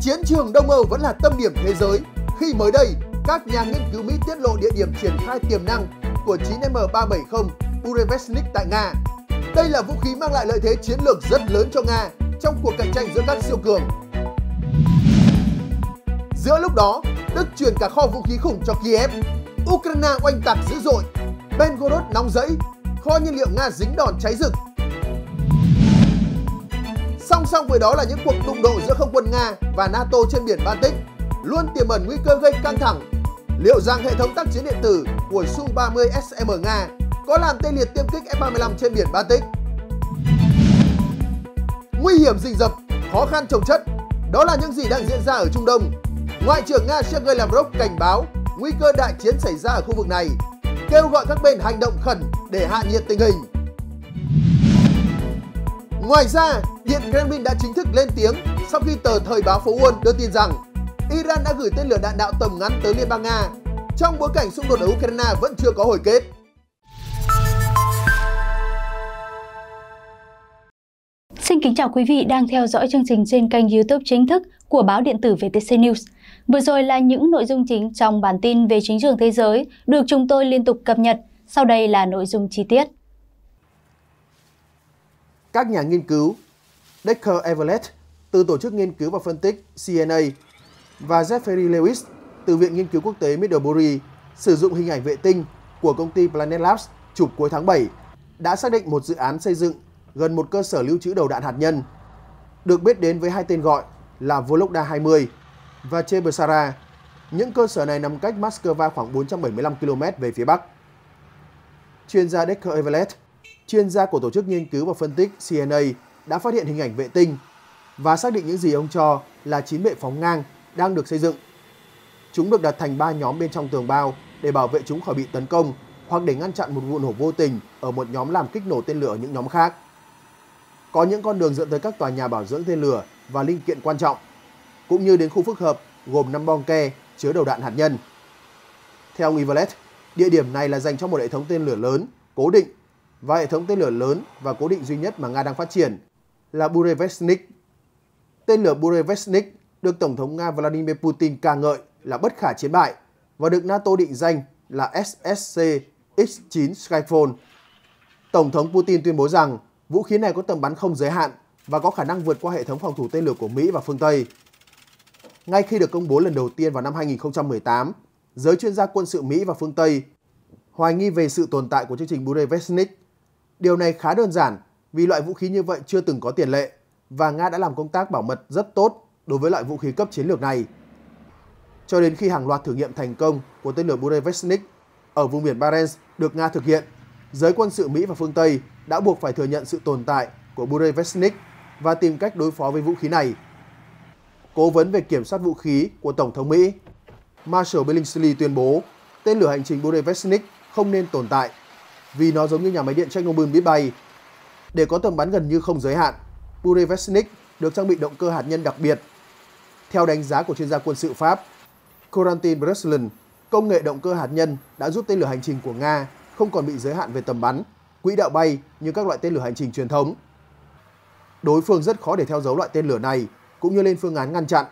Chiến trường Đông Âu vẫn là tâm điểm thế giới khi mới đây, các nhà nghiên cứu Mỹ tiết lộ địa điểm triển khai tiềm năng của 9M370 Burevestnik tại Nga. Đây là vũ khí mang lại lợi thế chiến lược rất lớn cho Nga trong cuộc cạnh tranh giữa các siêu cường. Giữa lúc đó, Đức chuyển cả kho vũ khí khủng cho Kiev. Ukraine oanh tạc dữ dội, Belgorod nóng rẫy, kho nhiên liệu Nga dính đòn cháy rực Song song với đó là những cuộc đụng độ giữa không quân Nga và NATO trên biển Baltic luôn tiềm ẩn nguy cơ gây căng thẳng. Liệu rằng hệ thống tác chiến điện tử của Su-30 SM Nga có làm tê liệt tiêm kích F-35 trên biển Baltic? Nguy hiểm rình rập, khó khăn trồng chất, đó là những gì đang diễn ra ở Trung Đông. Ngoại trưởng Nga Sergei Lavrov cảnh báo nguy cơ đại chiến xảy ra ở khu vực này, kêu gọi các bên hành động khẩn để hạ nhiệt tình hình. Ngoài ra, Điện Kremlin đã chính thức lên tiếng sau khi tờ Thời báo phố Wall đưa tin rằng Iran đã gửi tên lửa đạn đạo tầm ngắn tới Liên bang Nga trong bối cảnh xung đột ở Ukraine vẫn chưa có hồi kết. Xin kính chào quý vị đang theo dõi chương trình trên kênh youtube chính thức của báo điện tử VTC News. Vừa rồi là những nội dung chính trong bản tin về chính trường thế giới được chúng tôi liên tục cập nhật. Sau đây là nội dung chi tiết. Các nhà nghiên cứu Decker Everett từ Tổ chức Nghiên cứu và Phân tích CNA và Jeffrey Lewis từ Viện Nghiên cứu Quốc tế Middlebury sử dụng hình ảnh vệ tinh của công ty Planet Labs chụp cuối tháng 7 đã xác định một dự án xây dựng gần một cơ sở lưu trữ đầu đạn hạt nhân, được biết đến với hai tên gọi là Vologda 20 và Chebysara. Những cơ sở này nằm cách Moscow khoảng 475 km về phía bắc. Chuyên gia Decker Everett chuyên gia của tổ chức nghiên cứu và phân tích CNA đã phát hiện hình ảnh vệ tinh và xác định những gì ông cho là chín bệ phóng ngang đang được xây dựng. Chúng được đặt thành 3 nhóm bên trong tường bao để bảo vệ chúng khỏi bị tấn công hoặc để ngăn chặn một vụ nổ vô tình ở một nhóm làm kích nổ tên lửa ở những nhóm khác. Có những con đường dẫn tới các tòa nhà bảo dưỡng tên lửa và linh kiện quan trọng, cũng như đến khu phức hợp gồm 5 bong ke chứa đầu đạn hạt nhân. Theo Ivalet, địa điểm này là dành cho một hệ thống tên lửa lớn, cố định và hệ thống tên lửa lớn và cố định duy nhất mà Nga đang phát triển là Burevestnik. Tên lửa Burevestnik được Tổng thống Nga Vladimir Putin ca ngợi là bất khả chiến bại và được NATO định danh là SSC X-9 Skyfall. Tổng thống Putin tuyên bố rằng vũ khí này có tầm bắn không giới hạn và có khả năng vượt qua hệ thống phòng thủ tên lửa của Mỹ và phương Tây. Ngay khi được công bố lần đầu tiên vào năm 2018, giới chuyên gia quân sự Mỹ và phương Tây hoài nghi về sự tồn tại của chương trình Burevestnik Điều này khá đơn giản vì loại vũ khí như vậy chưa từng có tiền lệ và Nga đã làm công tác bảo mật rất tốt đối với loại vũ khí cấp chiến lược này. Cho đến khi hàng loạt thử nghiệm thành công của tên lửa Burevestnik ở vùng biển Barents được Nga thực hiện, giới quân sự Mỹ và phương Tây đã buộc phải thừa nhận sự tồn tại của Burevestnik và tìm cách đối phó với vũ khí này. Cố vấn về kiểm soát vũ khí của Tổng thống Mỹ Marshall Billingsley tuyên bố tên lửa hành trình Burevestnik không nên tồn tại vì nó giống như nhà máy điện Chernobyl biết bay. Để có tầm bắn gần như không giới hạn, Burevestnik được trang bị động cơ hạt nhân đặc biệt. Theo đánh giá của chuyên gia quân sự Pháp, Corentin Breslin, công nghệ động cơ hạt nhân đã giúp tên lửa hành trình của Nga không còn bị giới hạn về tầm bắn, quỹ đạo bay như các loại tên lửa hành trình truyền thống. Đối phương rất khó để theo dấu loại tên lửa này, cũng như lên phương án ngăn chặn.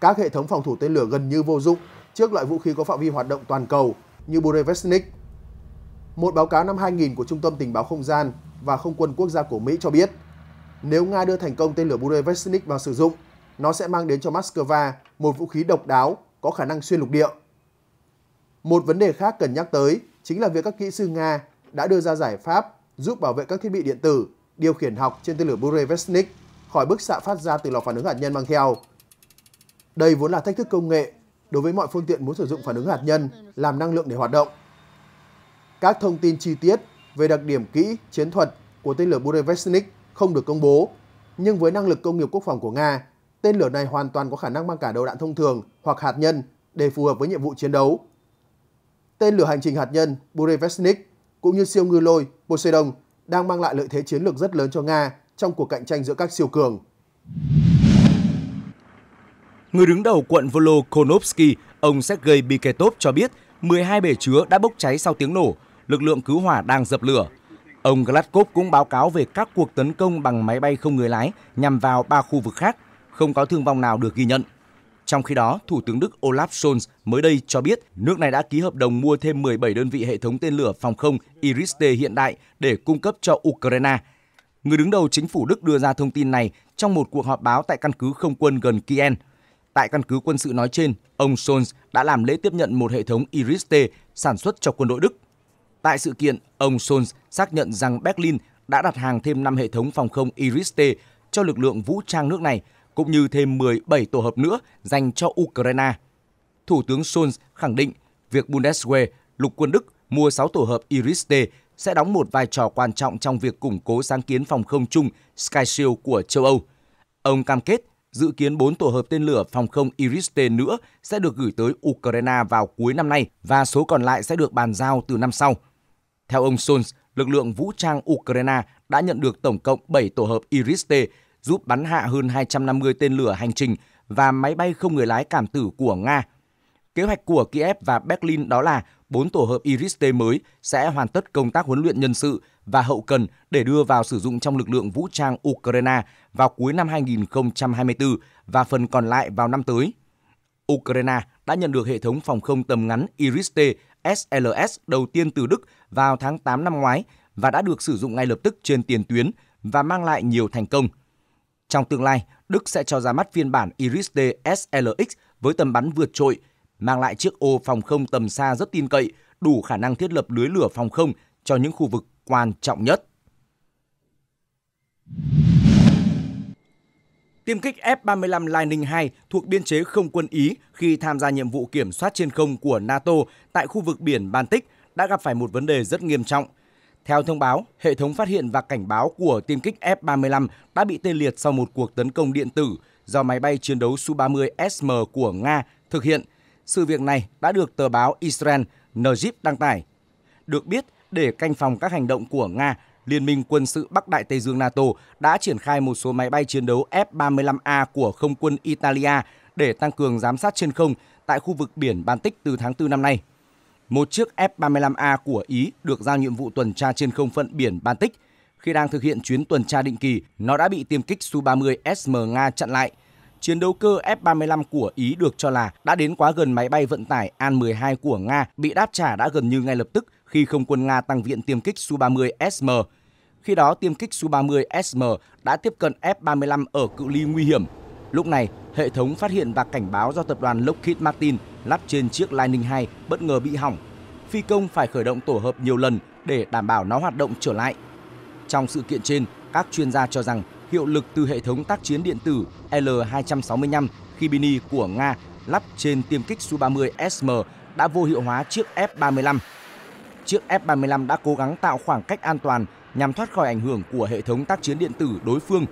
Các hệ thống phòng thủ tên lửa gần như vô dụng trước loại vũ khí có phạm vi hoạt động toàn cầu như Burevestnik một báo cáo năm 2000 của Trung tâm Tình báo Không gian và Không quân Quốc gia của Mỹ cho biết, nếu Nga đưa thành công tên lửa Burevestnik vào sử dụng, nó sẽ mang đến cho Moscow một vũ khí độc đáo có khả năng xuyên lục địa. Một vấn đề khác cần nhắc tới chính là việc các kỹ sư Nga đã đưa ra giải pháp giúp bảo vệ các thiết bị điện tử điều khiển học trên tên lửa Burevestnik khỏi bức xạ phát ra từ lò phản ứng hạt nhân mang theo. Đây vốn là thách thức công nghệ đối với mọi phương tiện muốn sử dụng phản ứng hạt nhân làm năng lượng để hoạt động. Các thông tin chi tiết về đặc điểm kỹ, chiến thuật của tên lửa Burevestnik không được công bố, nhưng với năng lực công nghiệp quốc phòng của Nga, tên lửa này hoàn toàn có khả năng mang cả đầu đạn thông thường hoặc hạt nhân để phù hợp với nhiệm vụ chiến đấu. Tên lửa hành trình hạt nhân Burevestnik cũng như siêu ngư lôi Poseidon đang mang lại lợi thế chiến lược rất lớn cho Nga trong cuộc cạnh tranh giữa các siêu cường. Người đứng đầu quận Volokonovsky, ông Sergei Biketov cho biết 12 bể chứa đã bốc cháy sau tiếng nổ, lực lượng cứu hỏa đang dập lửa. Ông Gladkov cũng báo cáo về các cuộc tấn công bằng máy bay không người lái nhằm vào ba khu vực khác, không có thương vong nào được ghi nhận. Trong khi đó, Thủ tướng Đức Olaf Scholz mới đây cho biết nước này đã ký hợp đồng mua thêm 17 đơn vị hệ thống tên lửa phòng không Iris-T hiện đại để cung cấp cho Ukraine. Người đứng đầu chính phủ Đức đưa ra thông tin này trong một cuộc họp báo tại căn cứ không quân gần Kiev. Tại căn cứ quân sự nói trên, ông Scholz đã làm lễ tiếp nhận một hệ thống Iris-T sản xuất cho quân đội Đức Tại sự kiện, ông Scholz xác nhận rằng Berlin đã đặt hàng thêm 5 hệ thống phòng không Iris-T cho lực lượng vũ trang nước này, cũng như thêm 17 tổ hợp nữa dành cho Ukraine. Thủ tướng Scholz khẳng định việc Bundeswehr, lục quân Đức mua 6 tổ hợp Iris-T sẽ đóng một vai trò quan trọng trong việc củng cố sáng kiến phòng không chung SkyShield của châu Âu. Ông cam kết dự kiến 4 tổ hợp tên lửa phòng không Iris-T nữa sẽ được gửi tới Ukraine vào cuối năm nay và số còn lại sẽ được bàn giao từ năm sau. Theo ông Scholz, lực lượng vũ trang Ukraine đã nhận được tổng cộng 7 tổ hợp Iris-T giúp bắn hạ hơn 250 tên lửa hành trình và máy bay không người lái cảm tử của Nga. Kế hoạch của Kiev và Berlin đó là 4 tổ hợp Iris-T mới sẽ hoàn tất công tác huấn luyện nhân sự và hậu cần để đưa vào sử dụng trong lực lượng vũ trang Ukraine vào cuối năm 2024 và phần còn lại vào năm tới. Ukraine đã nhận được hệ thống phòng không tầm ngắn Iris-T SLS đầu tiên từ Đức vào tháng 8 năm ngoái và đã được sử dụng ngay lập tức trên tiền tuyến và mang lại nhiều thành công. Trong tương lai, Đức sẽ cho ra mắt phiên bản iris d SLX với tầm bắn vượt trội, mang lại chiếc ô phòng không tầm xa rất tin cậy, đủ khả năng thiết lập lưới lửa phòng không cho những khu vực quan trọng nhất. Tiêm kích F-35 Lightning II thuộc biên chế không quân Ý khi tham gia nhiệm vụ kiểm soát trên không của NATO tại khu vực biển Baltic đã gặp phải một vấn đề rất nghiêm trọng. Theo thông báo, hệ thống phát hiện và cảnh báo của tiêm kích F-35 đã bị tê liệt sau một cuộc tấn công điện tử do máy bay chiến đấu Su-30 SM của Nga thực hiện. Sự việc này đã được tờ báo Israel Najib đăng tải. Được biết, để canh phòng các hành động của Nga Liên minh quân sự Bắc Đại Tây Dương NATO đã triển khai một số máy bay chiến đấu F-35A của không quân Italia để tăng cường giám sát trên không tại khu vực biển Baltic từ tháng 4 năm nay. Một chiếc F-35A của Ý được giao nhiệm vụ tuần tra trên không phận biển Baltic. Khi đang thực hiện chuyến tuần tra định kỳ, nó đã bị tiêm kích Su-30 SM Nga chặn lại. Chiến đấu cơ F-35 của Ý được cho là đã đến quá gần máy bay vận tải An-12 của Nga bị đáp trả đã gần như ngay lập tức khi không quân Nga tăng viện tiêm kích Su-30SM. Khi đó, tiêm kích Su-30SM đã tiếp cận F-35 ở cự ly nguy hiểm. Lúc này, hệ thống phát hiện và cảnh báo do tập đoàn Lockheed Martin lắp trên chiếc Lightning II bất ngờ bị hỏng. Phi công phải khởi động tổ hợp nhiều lần để đảm bảo nó hoạt động trở lại. Trong sự kiện trên, các chuyên gia cho rằng hiệu lực từ hệ thống tác chiến điện tử L-265 Khibini của Nga lắp trên tiêm kích Su-30SM đã vô hiệu hóa chiếc F-35 chiếc F-35 đã cố gắng tạo khoảng cách an toàn nhằm thoát khỏi ảnh hưởng của hệ thống tác chiến điện tử đối phương.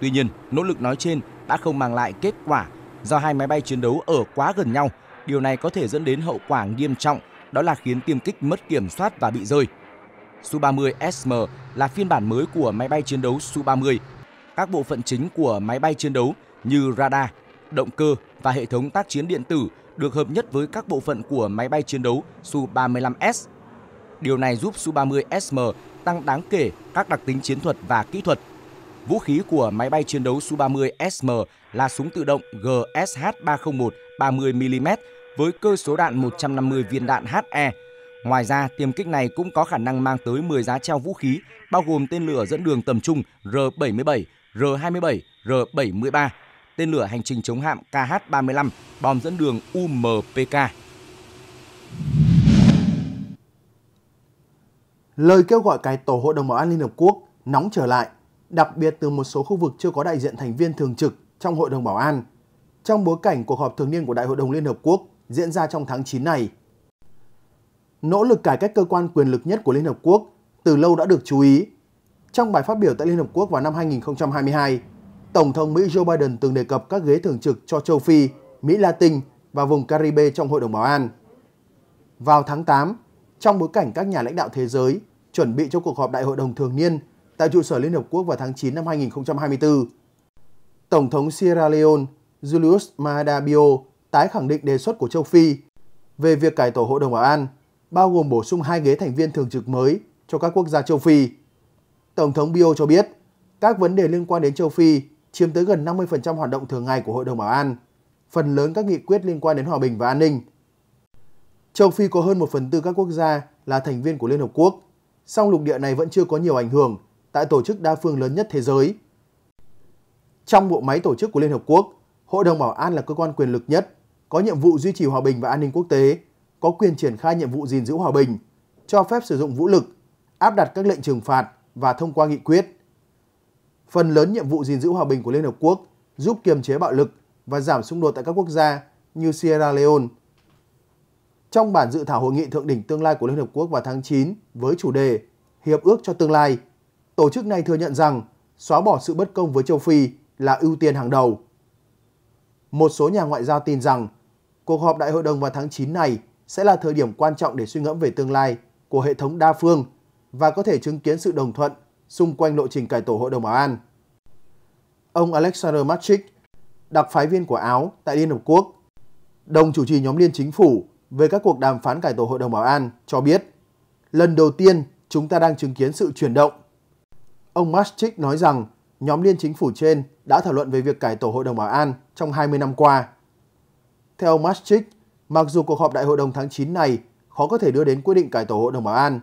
Tuy nhiên, nỗ lực nói trên đã không mang lại kết quả do hai máy bay chiến đấu ở quá gần nhau. Điều này có thể dẫn đến hậu quả nghiêm trọng, đó là khiến tiêm kích mất kiểm soát và bị rơi. Su-30SM là phiên bản mới của máy bay chiến đấu Su-30. Các bộ phận chính của máy bay chiến đấu như radar, động cơ và hệ thống tác chiến điện tử được hợp nhất với các bộ phận của máy bay chiến đấu Su-35S Điều này giúp Su-30SM tăng đáng kể các đặc tính chiến thuật và kỹ thuật. Vũ khí của máy bay chiến đấu Su-30SM là súng tự động GSH-301 30mm với cơ số đạn 150 viên đạn HE. Ngoài ra, tiêm kích này cũng có khả năng mang tới 10 giá treo vũ khí, bao gồm tên lửa dẫn đường tầm trung R-77, R-27, R-73, tên lửa hành trình chống hạm KH-35, bom dẫn đường UMPK. Lời kêu gọi cải tổ Hội đồng Bảo an Liên Hợp Quốc nóng trở lại, đặc biệt từ một số khu vực chưa có đại diện thành viên thường trực trong Hội đồng Bảo an, trong bối cảnh cuộc họp thường niên của Đại hội đồng Liên Hợp Quốc diễn ra trong tháng 9 này. Nỗ lực cải cách cơ quan quyền lực nhất của Liên Hợp Quốc từ lâu đã được chú ý. Trong bài phát biểu tại Liên Hợp Quốc vào năm 2022, Tổng thống Mỹ Joe Biden từng đề cập các ghế thường trực cho châu Phi, Mỹ Latin và vùng Caribe trong Hội đồng Bảo an. Vào tháng 8, trong bối cảnh các nhà lãnh đạo thế giới chuẩn bị cho cuộc họp Đại hội đồng thường niên tại trụ sở Liên Hợp Quốc vào tháng 9 năm 2024. Tổng thống Sierra Leone Julius Maada Bio tái khẳng định đề xuất của châu Phi về việc cải tổ Hội đồng Bảo an, bao gồm bổ sung hai ghế thành viên thường trực mới cho các quốc gia châu Phi. Tổng thống Bio cho biết, các vấn đề liên quan đến châu Phi chiếm tới gần 50% hoạt động thường ngày của Hội đồng Bảo an, phần lớn các nghị quyết liên quan đến hòa bình và an ninh – Châu Phi có hơn 1 phần tư các quốc gia là thành viên của Liên Hợp Quốc, song lục địa này vẫn chưa có nhiều ảnh hưởng tại tổ chức đa phương lớn nhất thế giới. Trong bộ máy tổ chức của Liên Hợp Quốc, Hội đồng Bảo an là cơ quan quyền lực nhất, có nhiệm vụ duy trì hòa bình và an ninh quốc tế, có quyền triển khai nhiệm vụ gìn giữ hòa bình, cho phép sử dụng vũ lực, áp đặt các lệnh trừng phạt và thông qua nghị quyết. Phần lớn nhiệm vụ gìn giữ hòa bình của Liên Hợp Quốc giúp kiềm chế bạo lực và giảm xung đột tại các quốc gia như Sierra Leone, trong bản dự thảo hội nghị thượng đỉnh tương lai của Liên Hợp Quốc vào tháng 9 với chủ đề Hiệp ước cho tương lai, tổ chức này thừa nhận rằng xóa bỏ sự bất công với châu Phi là ưu tiên hàng đầu. Một số nhà ngoại giao tin rằng cuộc họp đại hội đồng vào tháng 9 này sẽ là thời điểm quan trọng để suy ngẫm về tương lai của hệ thống đa phương và có thể chứng kiến sự đồng thuận xung quanh lộ trình cải tổ Hội đồng Bảo an. Ông Alexander Matschik, đặc phái viên của Áo tại Liên Hợp Quốc, đồng chủ trì nhóm liên chính phủ về các cuộc đàm phán cải tổ Hội đồng Bảo an cho biết lần đầu tiên chúng ta đang chứng kiến sự chuyển động. Ông Maastricht nói rằng nhóm liên chính phủ trên đã thảo luận về việc cải tổ Hội đồng Bảo an trong 20 năm qua. Theo ông Maastricht, mặc dù cuộc họp Đại hội đồng tháng 9 này khó có thể đưa đến quyết định cải tổ Hội đồng Bảo an,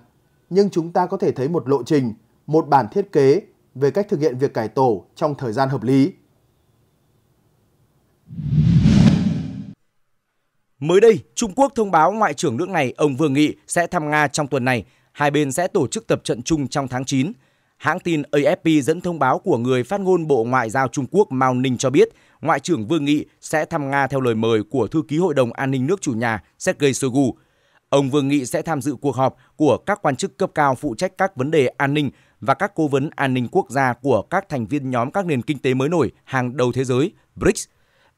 nhưng chúng ta có thể thấy một lộ trình, một bản thiết kế về cách thực hiện việc cải tổ trong thời gian hợp lý. Mới đây, Trung Quốc thông báo Ngoại trưởng nước này ông Vương Nghị sẽ thăm Nga trong tuần này. Hai bên sẽ tổ chức tập trận chung trong tháng 9. Hãng tin AFP dẫn thông báo của người phát ngôn Bộ Ngoại giao Trung Quốc Mao Ninh cho biết Ngoại trưởng Vương Nghị sẽ thăm Nga theo lời mời của Thư ký Hội đồng An ninh nước chủ nhà Sergei Shoigu. Ông Vương Nghị sẽ tham dự cuộc họp của các quan chức cấp cao phụ trách các vấn đề an ninh và các cố vấn an ninh quốc gia của các thành viên nhóm các nền kinh tế mới nổi hàng đầu thế giới BRICS.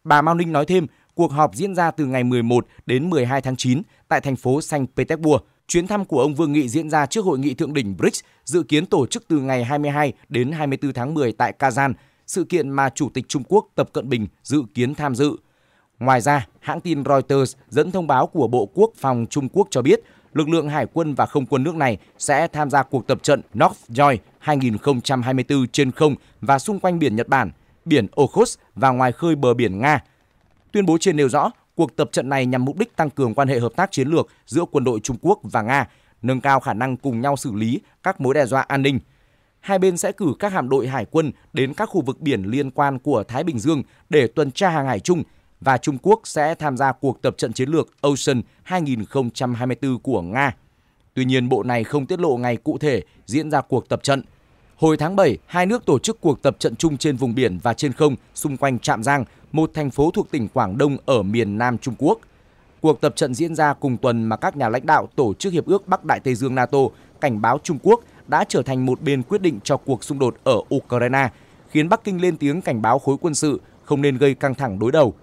Bà Mao Ninh nói thêm, Cuộc họp diễn ra từ ngày 11 đến 12 tháng 9 tại thành phố Saint Petersburg. Chuyến thăm của ông Vương Nghị diễn ra trước hội nghị thượng đỉnh BRICS dự kiến tổ chức từ ngày 22 đến 24 tháng 10 tại Kazan, sự kiện mà Chủ tịch Trung Quốc Tập Cận Bình dự kiến tham dự. Ngoài ra, hãng tin Reuters dẫn thông báo của Bộ Quốc phòng Trung Quốc cho biết lực lượng hải quân và không quân nước này sẽ tham gia cuộc tập trận North Joy 2024 trên không và xung quanh biển Nhật Bản, biển Okhotsk và ngoài khơi bờ biển Nga – Tuyên bố trên nêu rõ, cuộc tập trận này nhằm mục đích tăng cường quan hệ hợp tác chiến lược giữa quân đội Trung Quốc và Nga, nâng cao khả năng cùng nhau xử lý các mối đe dọa an ninh. Hai bên sẽ cử các hạm đội hải quân đến các khu vực biển liên quan của Thái Bình Dương để tuần tra hàng hải chung và Trung Quốc sẽ tham gia cuộc tập trận chiến lược Ocean 2024 của Nga. Tuy nhiên, bộ này không tiết lộ ngày cụ thể diễn ra cuộc tập trận. Hồi tháng 7, hai nước tổ chức cuộc tập trận chung trên vùng biển và trên không xung quanh Trạm Giang một thành phố thuộc tỉnh Quảng Đông ở miền Nam Trung Quốc. Cuộc tập trận diễn ra cùng tuần mà các nhà lãnh đạo tổ chức Hiệp ước Bắc Đại Tây Dương NATO cảnh báo Trung Quốc đã trở thành một bên quyết định cho cuộc xung đột ở Ukraine, khiến Bắc Kinh lên tiếng cảnh báo khối quân sự không nên gây căng thẳng đối đầu.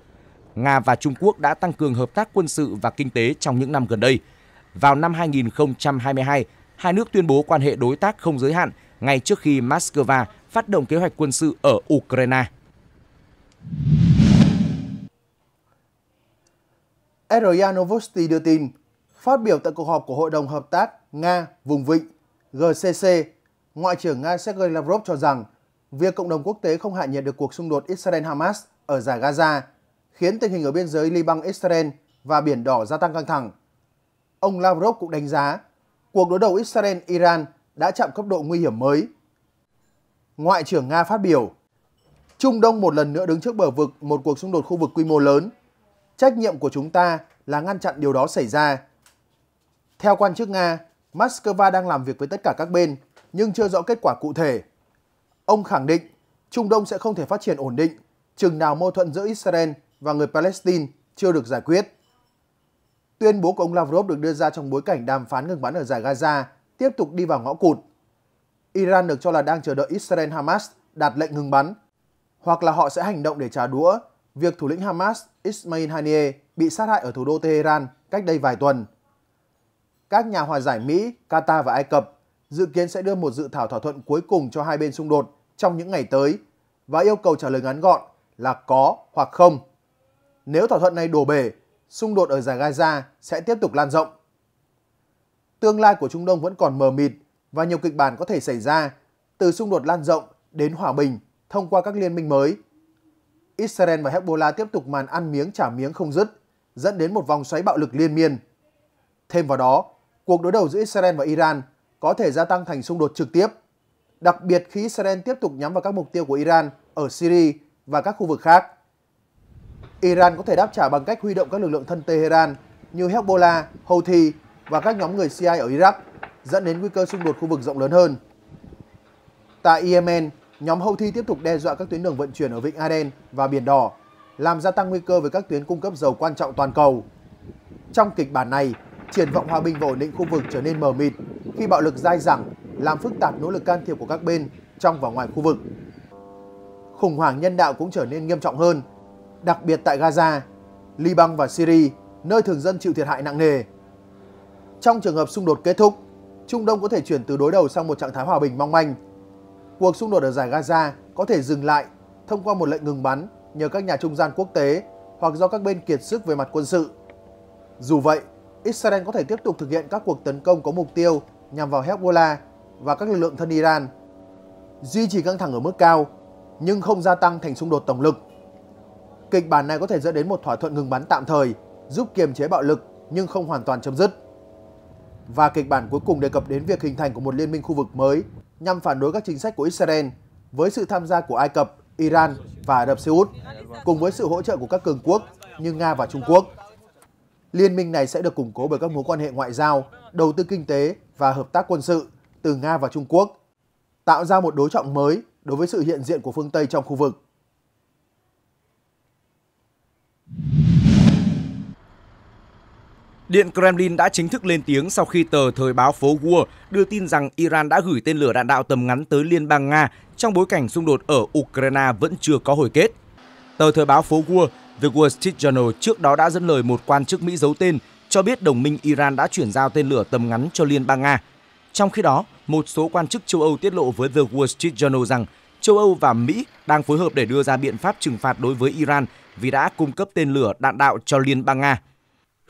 Nga và Trung Quốc đã tăng cường hợp tác quân sự và kinh tế trong những năm gần đây. Vào năm 2022, hai nước tuyên bố quan hệ đối tác không giới hạn ngay trước khi Moscow phát động kế hoạch quân sự ở Ukraine. RIA Novosti đưa tin, phát biểu tại cuộc họp của Hội đồng Hợp tác Nga-Vùng Vịnh GCC, Ngoại trưởng Nga Sergei Lavrov cho rằng việc cộng đồng quốc tế không hạ nhiệt được cuộc xung đột Israel-Hamas ở giải Gaza khiến tình hình ở biên giới Liban-Israel và Biển Đỏ gia tăng căng thẳng. Ông Lavrov cũng đánh giá cuộc đối đầu Israel-Iran đã chạm cấp độ nguy hiểm mới. Ngoại trưởng Nga phát biểu, Trung Đông một lần nữa đứng trước bờ vực một cuộc xung đột khu vực quy mô lớn – Trách nhiệm của chúng ta là ngăn chặn điều đó xảy ra. Theo quan chức Nga, Moscow đang làm việc với tất cả các bên, nhưng chưa rõ kết quả cụ thể. Ông khẳng định Trung Đông sẽ không thể phát triển ổn định chừng nào mâu thuẫn giữa Israel và người Palestine chưa được giải quyết. Tuyên bố của ông Lavrov được đưa ra trong bối cảnh đàm phán ngừng bắn ở giải Gaza tiếp tục đi vào ngõ cụt. Iran được cho là đang chờ đợi Israel-Hamas đạt lệnh ngừng bắn, hoặc là họ sẽ hành động để trả đũa việc thủ lĩnh Hamas Ismail Haniyeh bị sát hại ở thủ đô Tehran cách đây vài tuần. Các nhà hòa giải Mỹ, Qatar và Ai Cập dự kiến sẽ đưa một dự thảo thỏa thuận cuối cùng cho hai bên xung đột trong những ngày tới và yêu cầu trả lời ngắn gọn là có hoặc không. Nếu thỏa thuận này đổ bể, xung đột ở giải Gaza sẽ tiếp tục lan rộng. Tương lai của Trung Đông vẫn còn mờ mịt và nhiều kịch bản có thể xảy ra từ xung đột lan rộng đến hòa bình thông qua các liên minh mới Israel và Hezbollah tiếp tục màn ăn miếng trả miếng không dứt, dẫn đến một vòng xoáy bạo lực liên miên. Thêm vào đó, cuộc đối đầu giữa Israel và Iran có thể gia tăng thành xung đột trực tiếp, đặc biệt khi Israel tiếp tục nhắm vào các mục tiêu của Iran ở Syria và các khu vực khác. Iran có thể đáp trả bằng cách huy động các lực lượng thân Tehran như Hezbollah, Houthi và các nhóm người Shia ở Iraq, dẫn đến nguy cơ xung đột khu vực rộng lớn hơn. Tại Yemen, Nhóm Houthi tiếp tục đe dọa các tuyến đường vận chuyển ở Vịnh Aden và Biển Đỏ, làm gia tăng nguy cơ với các tuyến cung cấp dầu quan trọng toàn cầu. Trong kịch bản này, triển vọng hòa bình và ổn định khu vực trở nên mờ mịt khi bạo lực dai dẳng làm phức tạp nỗ lực can thiệp của các bên trong và ngoài khu vực. Khủng hoảng nhân đạo cũng trở nên nghiêm trọng hơn, đặc biệt tại Gaza, Liban và Syria, nơi thường dân chịu thiệt hại nặng nề. Trong trường hợp xung đột kết thúc, Trung Đông có thể chuyển từ đối đầu sang một trạng thái hòa bình mong manh cuộc xung đột ở giải Gaza có thể dừng lại thông qua một lệnh ngừng bắn nhờ các nhà trung gian quốc tế hoặc do các bên kiệt sức về mặt quân sự. Dù vậy, Israel có thể tiếp tục thực hiện các cuộc tấn công có mục tiêu nhằm vào Hezbollah và các lực lượng thân Iran, duy trì căng thẳng ở mức cao nhưng không gia tăng thành xung đột tổng lực. Kịch bản này có thể dẫn đến một thỏa thuận ngừng bắn tạm thời giúp kiềm chế bạo lực nhưng không hoàn toàn chấm dứt. Và kịch bản cuối cùng đề cập đến việc hình thành của một liên minh khu vực mới nhằm phản đối các chính sách của Israel với sự tham gia của Ai Cập, Iran và Ả Rập Xê Út, cùng với sự hỗ trợ của các cường quốc như Nga và Trung Quốc. Liên minh này sẽ được củng cố bởi các mối quan hệ ngoại giao, đầu tư kinh tế và hợp tác quân sự từ Nga và Trung Quốc, tạo ra một đối trọng mới đối với sự hiện diện của phương Tây trong khu vực. Điện Kremlin đã chính thức lên tiếng sau khi tờ thời báo phố Wall đưa tin rằng Iran đã gửi tên lửa đạn đạo tầm ngắn tới Liên bang Nga trong bối cảnh xung đột ở Ukraine vẫn chưa có hồi kết. Tờ thời báo phố Wall, The Wall Street Journal trước đó đã dẫn lời một quan chức Mỹ giấu tên cho biết đồng minh Iran đã chuyển giao tên lửa tầm ngắn cho Liên bang Nga. Trong khi đó, một số quan chức châu Âu tiết lộ với The Wall Street Journal rằng châu Âu và Mỹ đang phối hợp để đưa ra biện pháp trừng phạt đối với Iran vì đã cung cấp tên lửa đạn đạo cho Liên bang Nga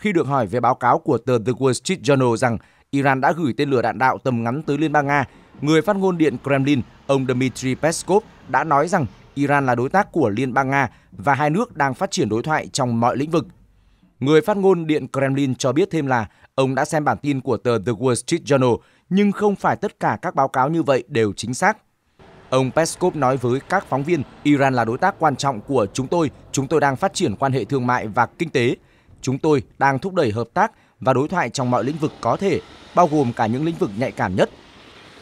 khi được hỏi về báo cáo của tờ The Wall Street Journal rằng Iran đã gửi tên lửa đạn đạo tầm ngắn tới Liên bang Nga, người phát ngôn điện Kremlin, ông Dmitry Peskov đã nói rằng Iran là đối tác của Liên bang Nga và hai nước đang phát triển đối thoại trong mọi lĩnh vực. Người phát ngôn Điện Kremlin cho biết thêm là ông đã xem bản tin của tờ The Wall Street Journal, nhưng không phải tất cả các báo cáo như vậy đều chính xác. Ông Peskov nói với các phóng viên, Iran là đối tác quan trọng của chúng tôi, chúng tôi đang phát triển quan hệ thương mại và kinh tế, Chúng tôi đang thúc đẩy hợp tác và đối thoại trong mọi lĩnh vực có thể, bao gồm cả những lĩnh vực nhạy cảm nhất.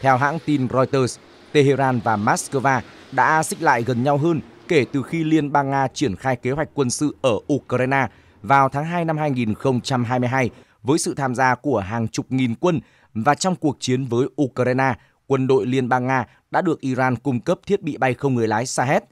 Theo hãng tin Reuters, Tehran và Moscow đã xích lại gần nhau hơn kể từ khi Liên bang Nga triển khai kế hoạch quân sự ở Ukraine vào tháng 2 năm 2022 với sự tham gia của hàng chục nghìn quân và trong cuộc chiến với Ukraine, quân đội Liên bang Nga đã được Iran cung cấp thiết bị bay không người lái Shahed.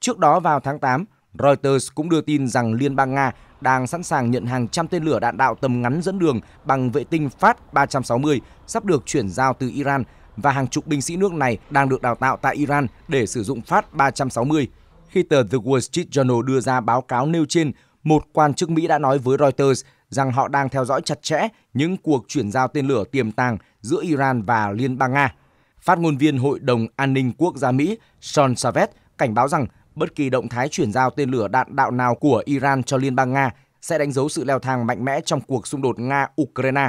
Trước đó vào tháng 8, Reuters cũng đưa tin rằng Liên bang Nga đang sẵn sàng nhận hàng trăm tên lửa đạn đạo tầm ngắn dẫn đường bằng vệ tinh Phát-360 sắp được chuyển giao từ Iran và hàng chục binh sĩ nước này đang được đào tạo tại Iran để sử dụng Phát-360. Khi tờ The Wall Street Journal đưa ra báo cáo nêu trên, một quan chức Mỹ đã nói với Reuters rằng họ đang theo dõi chặt chẽ những cuộc chuyển giao tên lửa tiềm tàng giữa Iran và Liên bang Nga. Phát ngôn viên Hội đồng An ninh Quốc gia Mỹ Sean Savet cảnh báo rằng bất kỳ động thái chuyển giao tên lửa đạn đạo nào của Iran cho Liên bang Nga sẽ đánh dấu sự leo thang mạnh mẽ trong cuộc xung đột Nga-Ukraine.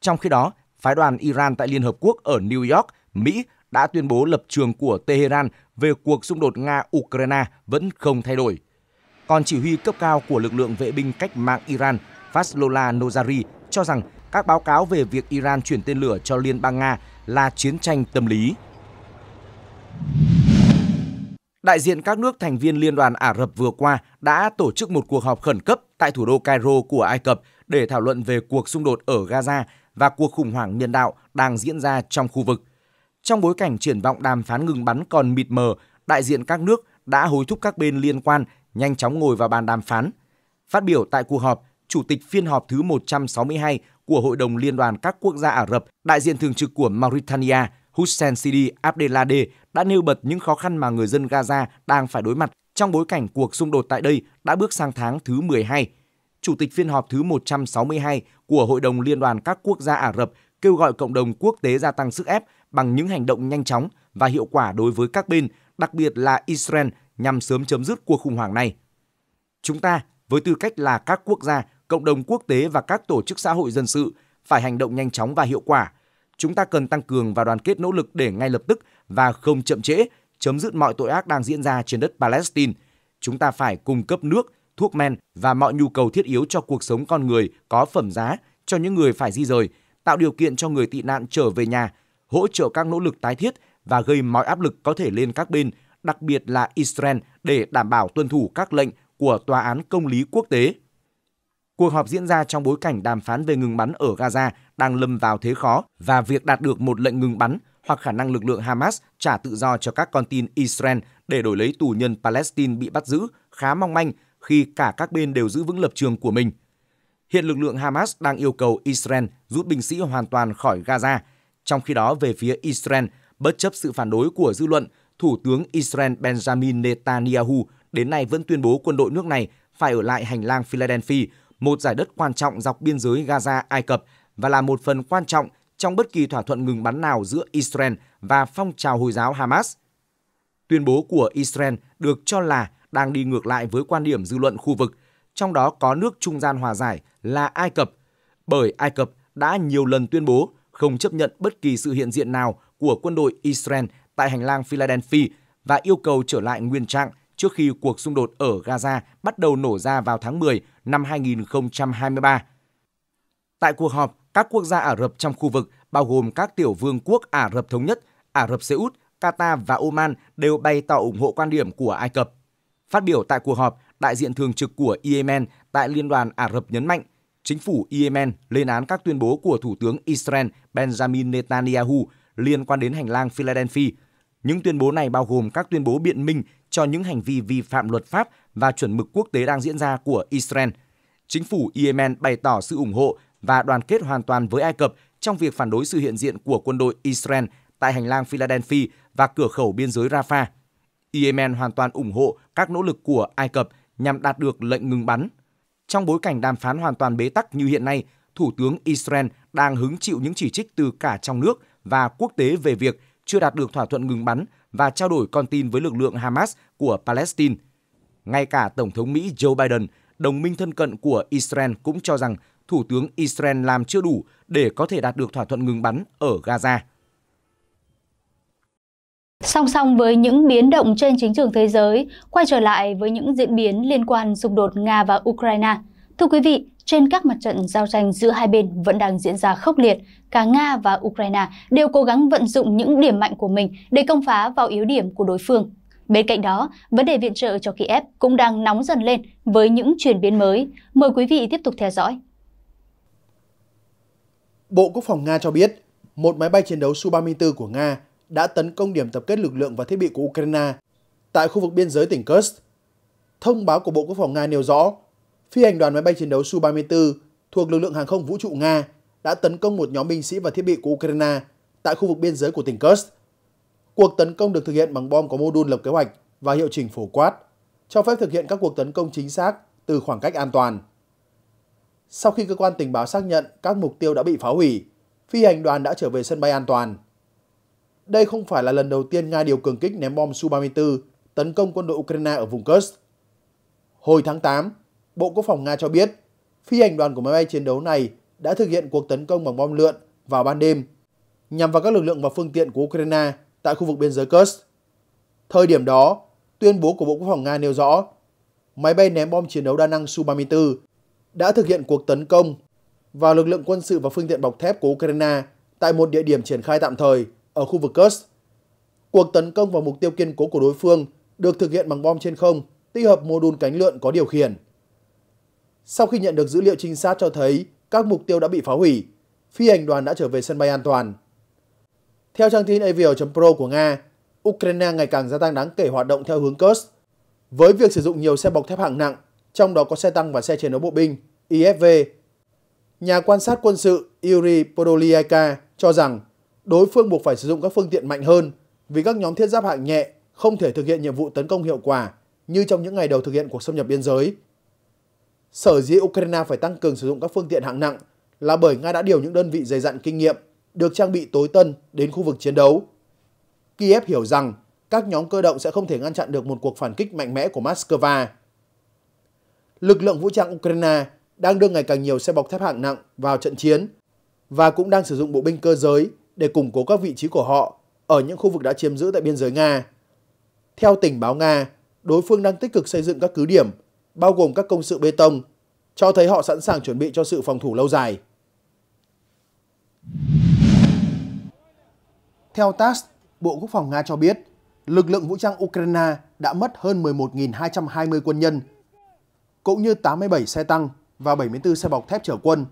Trong khi đó, phái đoàn Iran tại Liên Hợp Quốc ở New York, Mỹ đã tuyên bố lập trường của Tehran về cuộc xung đột Nga-Ukraine vẫn không thay đổi. Còn chỉ huy cấp cao của lực lượng vệ binh cách mạng Iran Faslola Nozari cho rằng các báo cáo về việc Iran chuyển tên lửa cho Liên bang Nga là chiến tranh tâm lý đại diện các nước thành viên Liên đoàn Ả Rập vừa qua đã tổ chức một cuộc họp khẩn cấp tại thủ đô Cairo của Ai Cập để thảo luận về cuộc xung đột ở Gaza và cuộc khủng hoảng nhân đạo đang diễn ra trong khu vực. Trong bối cảnh triển vọng đàm phán ngừng bắn còn mịt mờ, đại diện các nước đã hối thúc các bên liên quan nhanh chóng ngồi vào bàn đàm phán. Phát biểu tại cuộc họp, Chủ tịch phiên họp thứ 162 của Hội đồng Liên đoàn các quốc gia Ả Rập, đại diện thường trực của Mauritania Hussein Sidi Abdelade đã nêu bật những khó khăn mà người dân Gaza đang phải đối mặt trong bối cảnh cuộc xung đột tại đây đã bước sang tháng thứ 12. Chủ tịch phiên họp thứ 162 của Hội đồng Liên đoàn các quốc gia Ả Rập kêu gọi cộng đồng quốc tế gia tăng sức ép bằng những hành động nhanh chóng và hiệu quả đối với các bên, đặc biệt là Israel, nhằm sớm chấm dứt cuộc khủng hoảng này. Chúng ta, với tư cách là các quốc gia, cộng đồng quốc tế và các tổ chức xã hội dân sự, phải hành động nhanh chóng và hiệu quả – chúng ta cần tăng cường và đoàn kết nỗ lực để ngay lập tức và không chậm trễ chấm dứt mọi tội ác đang diễn ra trên đất Palestine. Chúng ta phải cung cấp nước, thuốc men và mọi nhu cầu thiết yếu cho cuộc sống con người có phẩm giá cho những người phải di rời, tạo điều kiện cho người tị nạn trở về nhà, hỗ trợ các nỗ lực tái thiết và gây mọi áp lực có thể lên các bên, đặc biệt là Israel để đảm bảo tuân thủ các lệnh của Tòa án Công lý Quốc tế. Cuộc họp diễn ra trong bối cảnh đàm phán về ngừng bắn ở Gaza đang lâm vào thế khó và việc đạt được một lệnh ngừng bắn hoặc khả năng lực lượng Hamas trả tự do cho các con tin Israel để đổi lấy tù nhân Palestine bị bắt giữ khá mong manh khi cả các bên đều giữ vững lập trường của mình. Hiện lực lượng Hamas đang yêu cầu Israel rút binh sĩ hoàn toàn khỏi Gaza. Trong khi đó, về phía Israel, bất chấp sự phản đối của dư luận, Thủ tướng Israel Benjamin Netanyahu đến nay vẫn tuyên bố quân đội nước này phải ở lại hành lang Philadelphia một giải đất quan trọng dọc biên giới Gaza-Ai Cập và là một phần quan trọng trong bất kỳ thỏa thuận ngừng bắn nào giữa Israel và phong trào Hồi giáo Hamas. Tuyên bố của Israel được cho là đang đi ngược lại với quan điểm dư luận khu vực, trong đó có nước trung gian hòa giải là Ai Cập, bởi Ai Cập đã nhiều lần tuyên bố không chấp nhận bất kỳ sự hiện diện nào của quân đội Israel tại hành lang Philadelphia và yêu cầu trở lại nguyên trạng trước khi cuộc xung đột ở Gaza bắt đầu nổ ra vào tháng 10 năm 2023. Tại cuộc họp, các quốc gia Ả Rập trong khu vực, bao gồm các tiểu vương quốc Ả Rập Thống Nhất, Ả Rập Xê Út, Qatar và Oman đều bày tỏ ủng hộ quan điểm của Ai Cập. Phát biểu tại cuộc họp, đại diện thường trực của Yemen tại Liên đoàn Ả Rập nhấn mạnh, chính phủ Yemen lên án các tuyên bố của Thủ tướng Israel Benjamin Netanyahu liên quan đến hành lang Philadelphia. Những tuyên bố này bao gồm các tuyên bố biện minh cho những hành vi vi phạm luật pháp và chuẩn mực quốc tế đang diễn ra của Israel. Chính phủ Yemen bày tỏ sự ủng hộ và đoàn kết hoàn toàn với Ai Cập trong việc phản đối sự hiện diện của quân đội Israel tại hành lang Philadelphia và cửa khẩu biên giới Rafah. Yemen hoàn toàn ủng hộ các nỗ lực của Ai Cập nhằm đạt được lệnh ngừng bắn. Trong bối cảnh đàm phán hoàn toàn bế tắc như hiện nay, Thủ tướng Israel đang hứng chịu những chỉ trích từ cả trong nước và quốc tế về việc chưa đạt được thỏa thuận ngừng bắn và trao đổi con tin với lực lượng Hamas của Palestine. Ngay cả Tổng thống Mỹ Joe Biden, đồng minh thân cận của Israel cũng cho rằng Thủ tướng Israel làm chưa đủ để có thể đạt được thỏa thuận ngừng bắn ở Gaza. Song song với những biến động trên chính trường thế giới, quay trở lại với những diễn biến liên quan xung đột Nga và Ukraine. Thưa quý vị, trên các mặt trận giao tranh giữa hai bên vẫn đang diễn ra khốc liệt, cả Nga và Ukraine đều cố gắng vận dụng những điểm mạnh của mình để công phá vào yếu điểm của đối phương. Bên cạnh đó, vấn đề viện trợ cho Kiev cũng đang nóng dần lên với những chuyển biến mới. Mời quý vị tiếp tục theo dõi. Bộ Quốc phòng Nga cho biết, một máy bay chiến đấu Su-34 của Nga đã tấn công điểm tập kết lực lượng và thiết bị của Ukraine tại khu vực biên giới tỉnh Kursk. Thông báo của Bộ Quốc phòng Nga nêu rõ, phi hành đoàn máy bay chiến đấu Su-34 thuộc lực lượng hàng không vũ trụ Nga đã tấn công một nhóm binh sĩ và thiết bị của Ukraine tại khu vực biên giới của tỉnh Kursk. Cuộc tấn công được thực hiện bằng bom có mô đun lập kế hoạch và hiệu chỉnh phổ quát, cho phép thực hiện các cuộc tấn công chính xác từ khoảng cách an toàn. Sau khi cơ quan tình báo xác nhận các mục tiêu đã bị phá hủy, phi hành đoàn đã trở về sân bay an toàn. Đây không phải là lần đầu tiên Nga điều cường kích ném bom Su-34 tấn công quân đội Ukraine ở vùng Kursk. Hồi tháng 8, Bộ Quốc phòng Nga cho biết phi hành đoàn của máy bay chiến đấu này đã thực hiện cuộc tấn công bằng bom lượn vào ban đêm nhằm vào các lực lượng và phương tiện của Ukraine tại khu vực biên giới Kursk. Thời điểm đó, tuyên bố của Bộ Quốc phòng Nga nêu rõ máy bay ném bom chiến đấu đa năng Su-34 đã thực hiện cuộc tấn công vào lực lượng quân sự và phương tiện bọc thép của Ukraine tại một địa điểm triển khai tạm thời ở khu vực Kursk. Cuộc tấn công vào mục tiêu kiên cố của đối phương được thực hiện bằng bom trên không, tích hợp mô đun cánh lượn có điều khiển. Sau khi nhận được dữ liệu trinh sát cho thấy các mục tiêu đã bị phá hủy, phi hành đoàn đã trở về sân bay an toàn. Theo trang tin Avio.pro của Nga, Ukraine ngày càng gia tăng đáng kể hoạt động theo hướng Kursk, với việc sử dụng nhiều xe bọc thép hạng nặng, trong đó có xe tăng và xe chiến đấu bộ binh, IFV. Nhà quan sát quân sự Yuri Podolyaka cho rằng đối phương buộc phải sử dụng các phương tiện mạnh hơn vì các nhóm thiết giáp hạng nhẹ không thể thực hiện nhiệm vụ tấn công hiệu quả như trong những ngày đầu thực hiện cuộc xâm nhập biên giới Sở dĩ Ukraine phải tăng cường sử dụng các phương tiện hạng nặng là bởi Nga đã điều những đơn vị dày dặn kinh nghiệm được trang bị tối tân đến khu vực chiến đấu. Kiev hiểu rằng các nhóm cơ động sẽ không thể ngăn chặn được một cuộc phản kích mạnh mẽ của Moscow. Lực lượng vũ trang Ukraine đang đưa ngày càng nhiều xe bọc thép hạng nặng vào trận chiến và cũng đang sử dụng bộ binh cơ giới để củng cố các vị trí của họ ở những khu vực đã chiếm giữ tại biên giới Nga. Theo tình báo Nga, đối phương đang tích cực xây dựng các cứ điểm bao gồm các công sự bê tông, cho thấy họ sẵn sàng chuẩn bị cho sự phòng thủ lâu dài. Theo TASS, Bộ Quốc phòng Nga cho biết, lực lượng vũ trang Ukraine đã mất hơn 11.220 quân nhân, cũng như 87 xe tăng và 74 xe bọc thép chở quân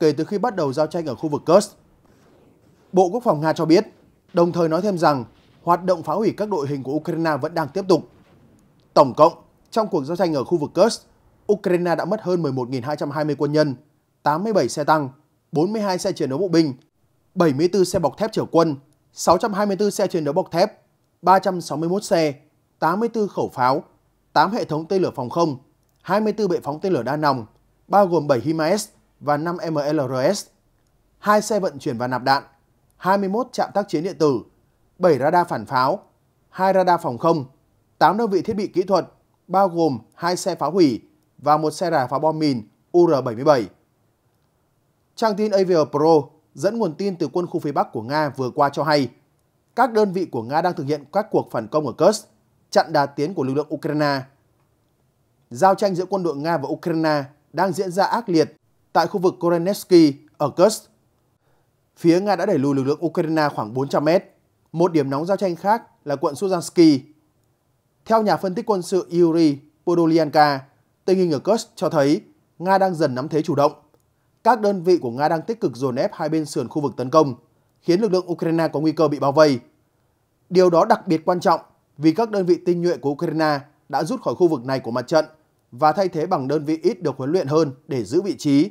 kể từ khi bắt đầu giao tranh ở khu vực Kursk. Bộ Quốc phòng Nga cho biết, đồng thời nói thêm rằng hoạt động phá hủy các đội hình của Ukraine vẫn đang tiếp tục. Tổng cộng, trong cuộc giao tranh ở khu vực Kursk, Ukraine đã mất hơn 11.220 quân nhân, 87 xe tăng, 42 xe chiến đấu bộ binh, 74 xe bọc thép chở quân, 624 xe chiến đấu bọc thép, 361 xe, 84 khẩu pháo, 8 hệ thống tên lửa phòng không, 24 bệ phóng tên lửa đa nòng, bao gồm 7 HIMARS và 5 MLRS, 2 xe vận chuyển và nạp đạn, 21 trạm tác chiến điện tử, 7 radar phản pháo, 2 radar phòng không, 8 đơn vị thiết bị kỹ thuật bao gồm hai xe phá hủy và một xe rà phá bom mìn UR-77. Trang tin Avial Pro dẫn nguồn tin từ quân khu phía Bắc của Nga vừa qua cho hay, các đơn vị của Nga đang thực hiện các cuộc phản công ở Kursk, chặn đà tiến của lực lượng Ukraine. Giao tranh giữa quân đội Nga và Ukraine đang diễn ra ác liệt tại khu vực Korenevsky ở Kursk. Phía Nga đã đẩy lùi lực lượng Ukraine khoảng 400 mét. Một điểm nóng giao tranh khác là quận Suzanski theo nhà phân tích quân sự Yuri Podolyanka, tình hình ở Kursk cho thấy Nga đang dần nắm thế chủ động. Các đơn vị của Nga đang tích cực dồn ép hai bên sườn khu vực tấn công, khiến lực lượng Ukraine có nguy cơ bị bao vây. Điều đó đặc biệt quan trọng vì các đơn vị tinh nhuệ của Ukraine đã rút khỏi khu vực này của mặt trận và thay thế bằng đơn vị ít được huấn luyện hơn để giữ vị trí.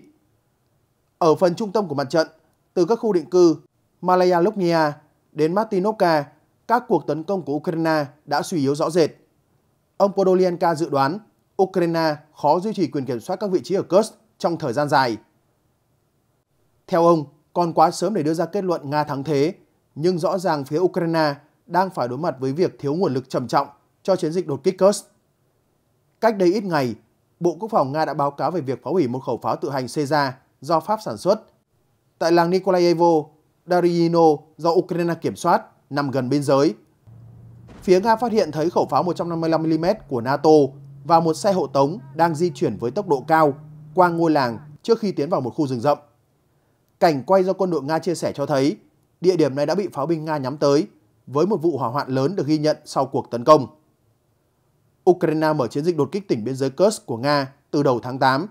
Ở phần trung tâm của mặt trận, từ các khu định cư Malaya Luknia đến Martinovka, các cuộc tấn công của Ukraine đã suy yếu rõ rệt. Ông Podolyanka dự đoán Ukraine khó duy trì quyền kiểm soát các vị trí ở Kursk trong thời gian dài. Theo ông, còn quá sớm để đưa ra kết luận Nga thắng thế, nhưng rõ ràng phía Ukraine đang phải đối mặt với việc thiếu nguồn lực trầm trọng cho chiến dịch đột kích Kursk. Cách đây ít ngày, Bộ Quốc phòng Nga đã báo cáo về việc phá hủy một khẩu pháo tự hành Caesar do Pháp sản xuất tại làng Nikolayevo, Daryino do Ukraine kiểm soát, nằm gần biên giới phía Nga phát hiện thấy khẩu pháo 155mm của NATO và một xe hộ tống đang di chuyển với tốc độ cao qua ngôi làng trước khi tiến vào một khu rừng rậm. Cảnh quay do quân đội Nga chia sẻ cho thấy địa điểm này đã bị pháo binh Nga nhắm tới với một vụ hỏa hoạn lớn được ghi nhận sau cuộc tấn công. Ukraine mở chiến dịch đột kích tỉnh biên giới Kursk của Nga từ đầu tháng 8.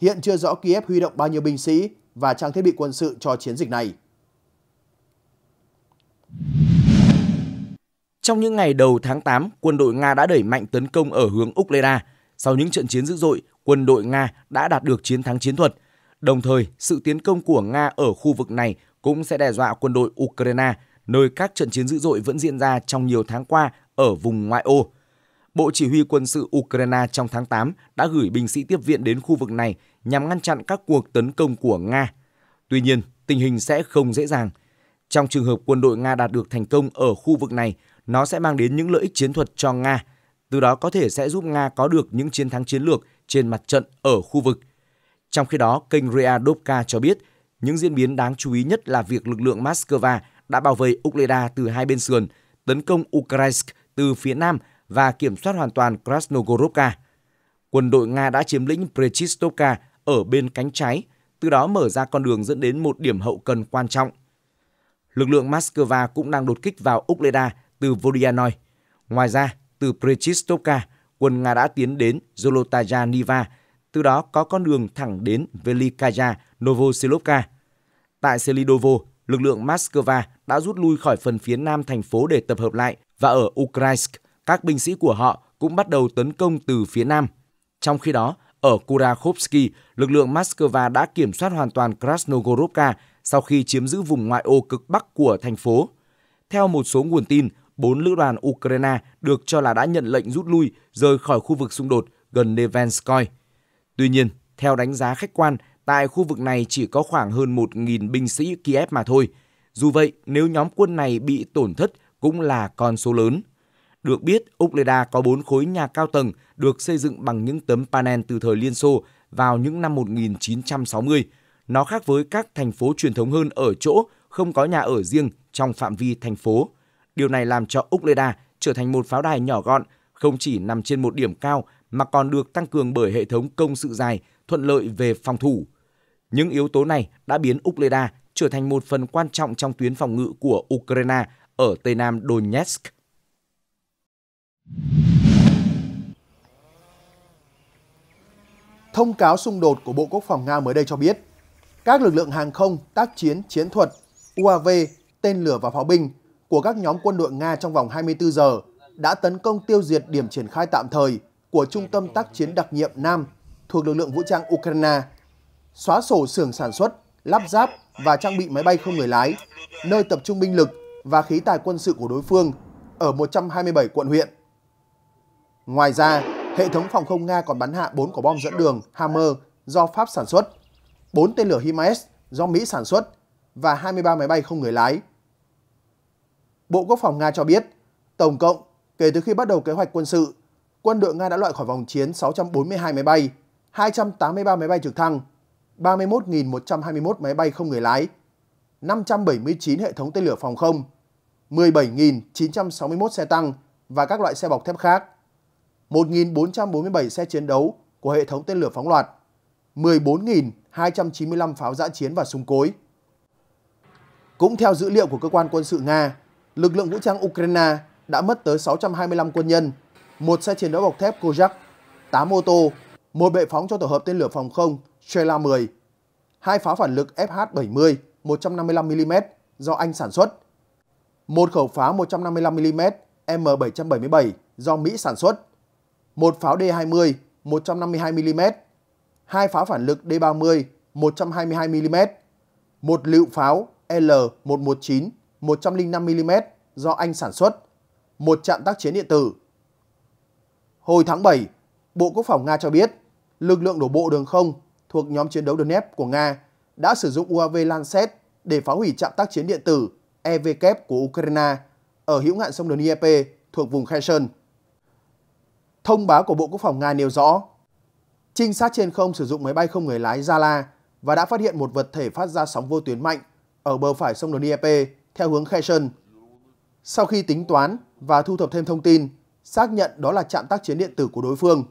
Hiện chưa rõ Kiev huy động bao nhiêu binh sĩ và trang thiết bị quân sự cho chiến dịch này. Trong những ngày đầu tháng 8, quân đội Nga đã đẩy mạnh tấn công ở hướng Ukraine. Sau những trận chiến dữ dội, quân đội Nga đã đạt được chiến thắng chiến thuật. Đồng thời, sự tiến công của Nga ở khu vực này cũng sẽ đe dọa quân đội Ukraine, nơi các trận chiến dữ dội vẫn diễn ra trong nhiều tháng qua ở vùng ngoại ô. Bộ Chỉ huy quân sự Ukraine trong tháng 8 đã gửi binh sĩ tiếp viện đến khu vực này nhằm ngăn chặn các cuộc tấn công của Nga. Tuy nhiên, tình hình sẽ không dễ dàng. Trong trường hợp quân đội Nga đạt được thành công ở khu vực này, nó sẽ mang đến những lợi ích chiến thuật cho Nga, từ đó có thể sẽ giúp Nga có được những chiến thắng chiến lược trên mặt trận ở khu vực. Trong khi đó, kênh Rea Dobka cho biết, những diễn biến đáng chú ý nhất là việc lực lượng Moscow đã bảo vệ ukraine từ hai bên sườn, tấn công ukraine từ phía nam và kiểm soát hoàn toàn Krasnogorovka. Quân đội Nga đã chiếm lĩnh Prechistovka ở bên cánh trái, từ đó mở ra con đường dẫn đến một điểm hậu cần quan trọng. Lực lượng Moscow cũng đang đột kích vào ukraine từ Vodianoi. Ngoài ra, từ Prechistoka, quân Nga đã tiến đến Zolotaja Niva, từ đó có con đường thẳng đến Velikaya Novosilovka. Tại Selidovo, lực lượng Moscow đã rút lui khỏi phần phía nam thành phố để tập hợp lại và ở Ukraisk, các binh sĩ của họ cũng bắt đầu tấn công từ phía nam. Trong khi đó, ở Kurakhovsky, lực lượng Moscow đã kiểm soát hoàn toàn Krasnogorovka sau khi chiếm giữ vùng ngoại ô cực bắc của thành phố. Theo một số nguồn tin, bốn lữ đoàn Ukraine được cho là đã nhận lệnh rút lui rời khỏi khu vực xung đột gần Nevenskoy. Tuy nhiên, theo đánh giá khách quan, tại khu vực này chỉ có khoảng hơn 1.000 binh sĩ Kiev mà thôi. Dù vậy, nếu nhóm quân này bị tổn thất cũng là con số lớn. Được biết, ukraine có bốn khối nhà cao tầng được xây dựng bằng những tấm panel từ thời Liên Xô vào những năm 1960. Nó khác với các thành phố truyền thống hơn ở chỗ không có nhà ở riêng trong phạm vi thành phố. Điều này làm cho Ukleda trở thành một pháo đài nhỏ gọn, không chỉ nằm trên một điểm cao mà còn được tăng cường bởi hệ thống công sự dài, thuận lợi về phòng thủ. Những yếu tố này đã biến Ukleda trở thành một phần quan trọng trong tuyến phòng ngự của Ukraine ở Tây Nam Donetsk. Thông cáo xung đột của Bộ Quốc phòng Nga mới đây cho biết, các lực lượng hàng không, tác chiến, chiến thuật, UAV, tên lửa và pháo binh của các nhóm quân đội Nga trong vòng 24 giờ đã tấn công tiêu diệt điểm triển khai tạm thời của Trung tâm tác chiến đặc nhiệm Nam thuộc lực lượng vũ trang Ukraine, xóa sổ xưởng sản xuất, lắp ráp và trang bị máy bay không người lái, nơi tập trung binh lực và khí tài quân sự của đối phương ở 127 quận huyện. Ngoài ra, hệ thống phòng không Nga còn bắn hạ 4 quả bom dẫn đường Hammer do Pháp sản xuất, 4 tên lửa HIMARS do Mỹ sản xuất và 23 máy bay không người lái. Bộ Quốc phòng Nga cho biết, tổng cộng kể từ khi bắt đầu kế hoạch quân sự, quân đội Nga đã loại khỏi vòng chiến 642 máy bay, 283 máy bay trực thăng, 31.121 máy bay không người lái, 579 hệ thống tên lửa phòng không, 17.961 xe tăng và các loại xe bọc thép khác, 1.447 xe chiến đấu của hệ thống tên lửa phóng loạt, 14.295 pháo giã chiến và súng cối. Cũng theo dữ liệu của cơ quan quân sự Nga, lực lượng vũ trang Ukraine đã mất tới 625 quân nhân, một xe chiến đấu bọc thép Kozak, 8 ô tô, một bệ phóng cho tổ hợp tên lửa phòng không Strela 10, hai pháo phản lực FH-70 155mm do Anh sản xuất, một khẩu pháo 155mm M777 do Mỹ sản xuất, một pháo D-20 152mm, hai pháo phản lực D-30 122mm, một lựu pháo L-119 105mm do Anh sản xuất, một trạm tác chiến điện tử. Hồi tháng 7, Bộ Quốc phòng Nga cho biết lực lượng đổ bộ đường không thuộc nhóm chiến đấu Donetsk của Nga đã sử dụng UAV Lancet để phá hủy trạm tác chiến điện tử EVK e của Ukraine ở hữu ngạn sông Dnieper e thuộc vùng Kherson. Thông báo của Bộ Quốc phòng Nga nêu rõ, trinh sát trên không sử dụng máy bay không người lái Zala và đã phát hiện một vật thể phát ra sóng vô tuyến mạnh ở bờ phải sông Dnieper theo hướng Khe Sơn. Sau khi tính toán và thu thập thêm thông tin, xác nhận đó là trạm tác chiến điện tử của đối phương,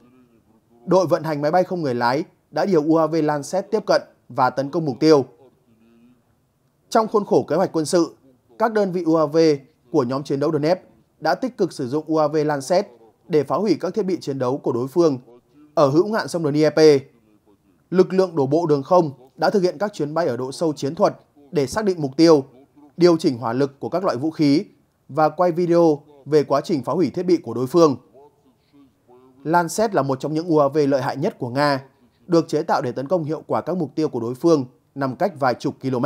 đội vận hành máy bay không người lái đã điều UAV Lancet tiếp cận và tấn công mục tiêu. Trong khuôn khổ kế hoạch quân sự, các đơn vị UAV của nhóm chiến đấu Donetsk đã tích cực sử dụng UAV Lancet để phá hủy các thiết bị chiến đấu của đối phương ở hữu ngạn sông Dnieper. E Lực lượng đổ bộ đường không đã thực hiện các chuyến bay ở độ sâu chiến thuật để xác định mục tiêu điều chỉnh hỏa lực của các loại vũ khí và quay video về quá trình phá hủy thiết bị của đối phương. Lancet là một trong những UAV lợi hại nhất của Nga, được chế tạo để tấn công hiệu quả các mục tiêu của đối phương nằm cách vài chục km.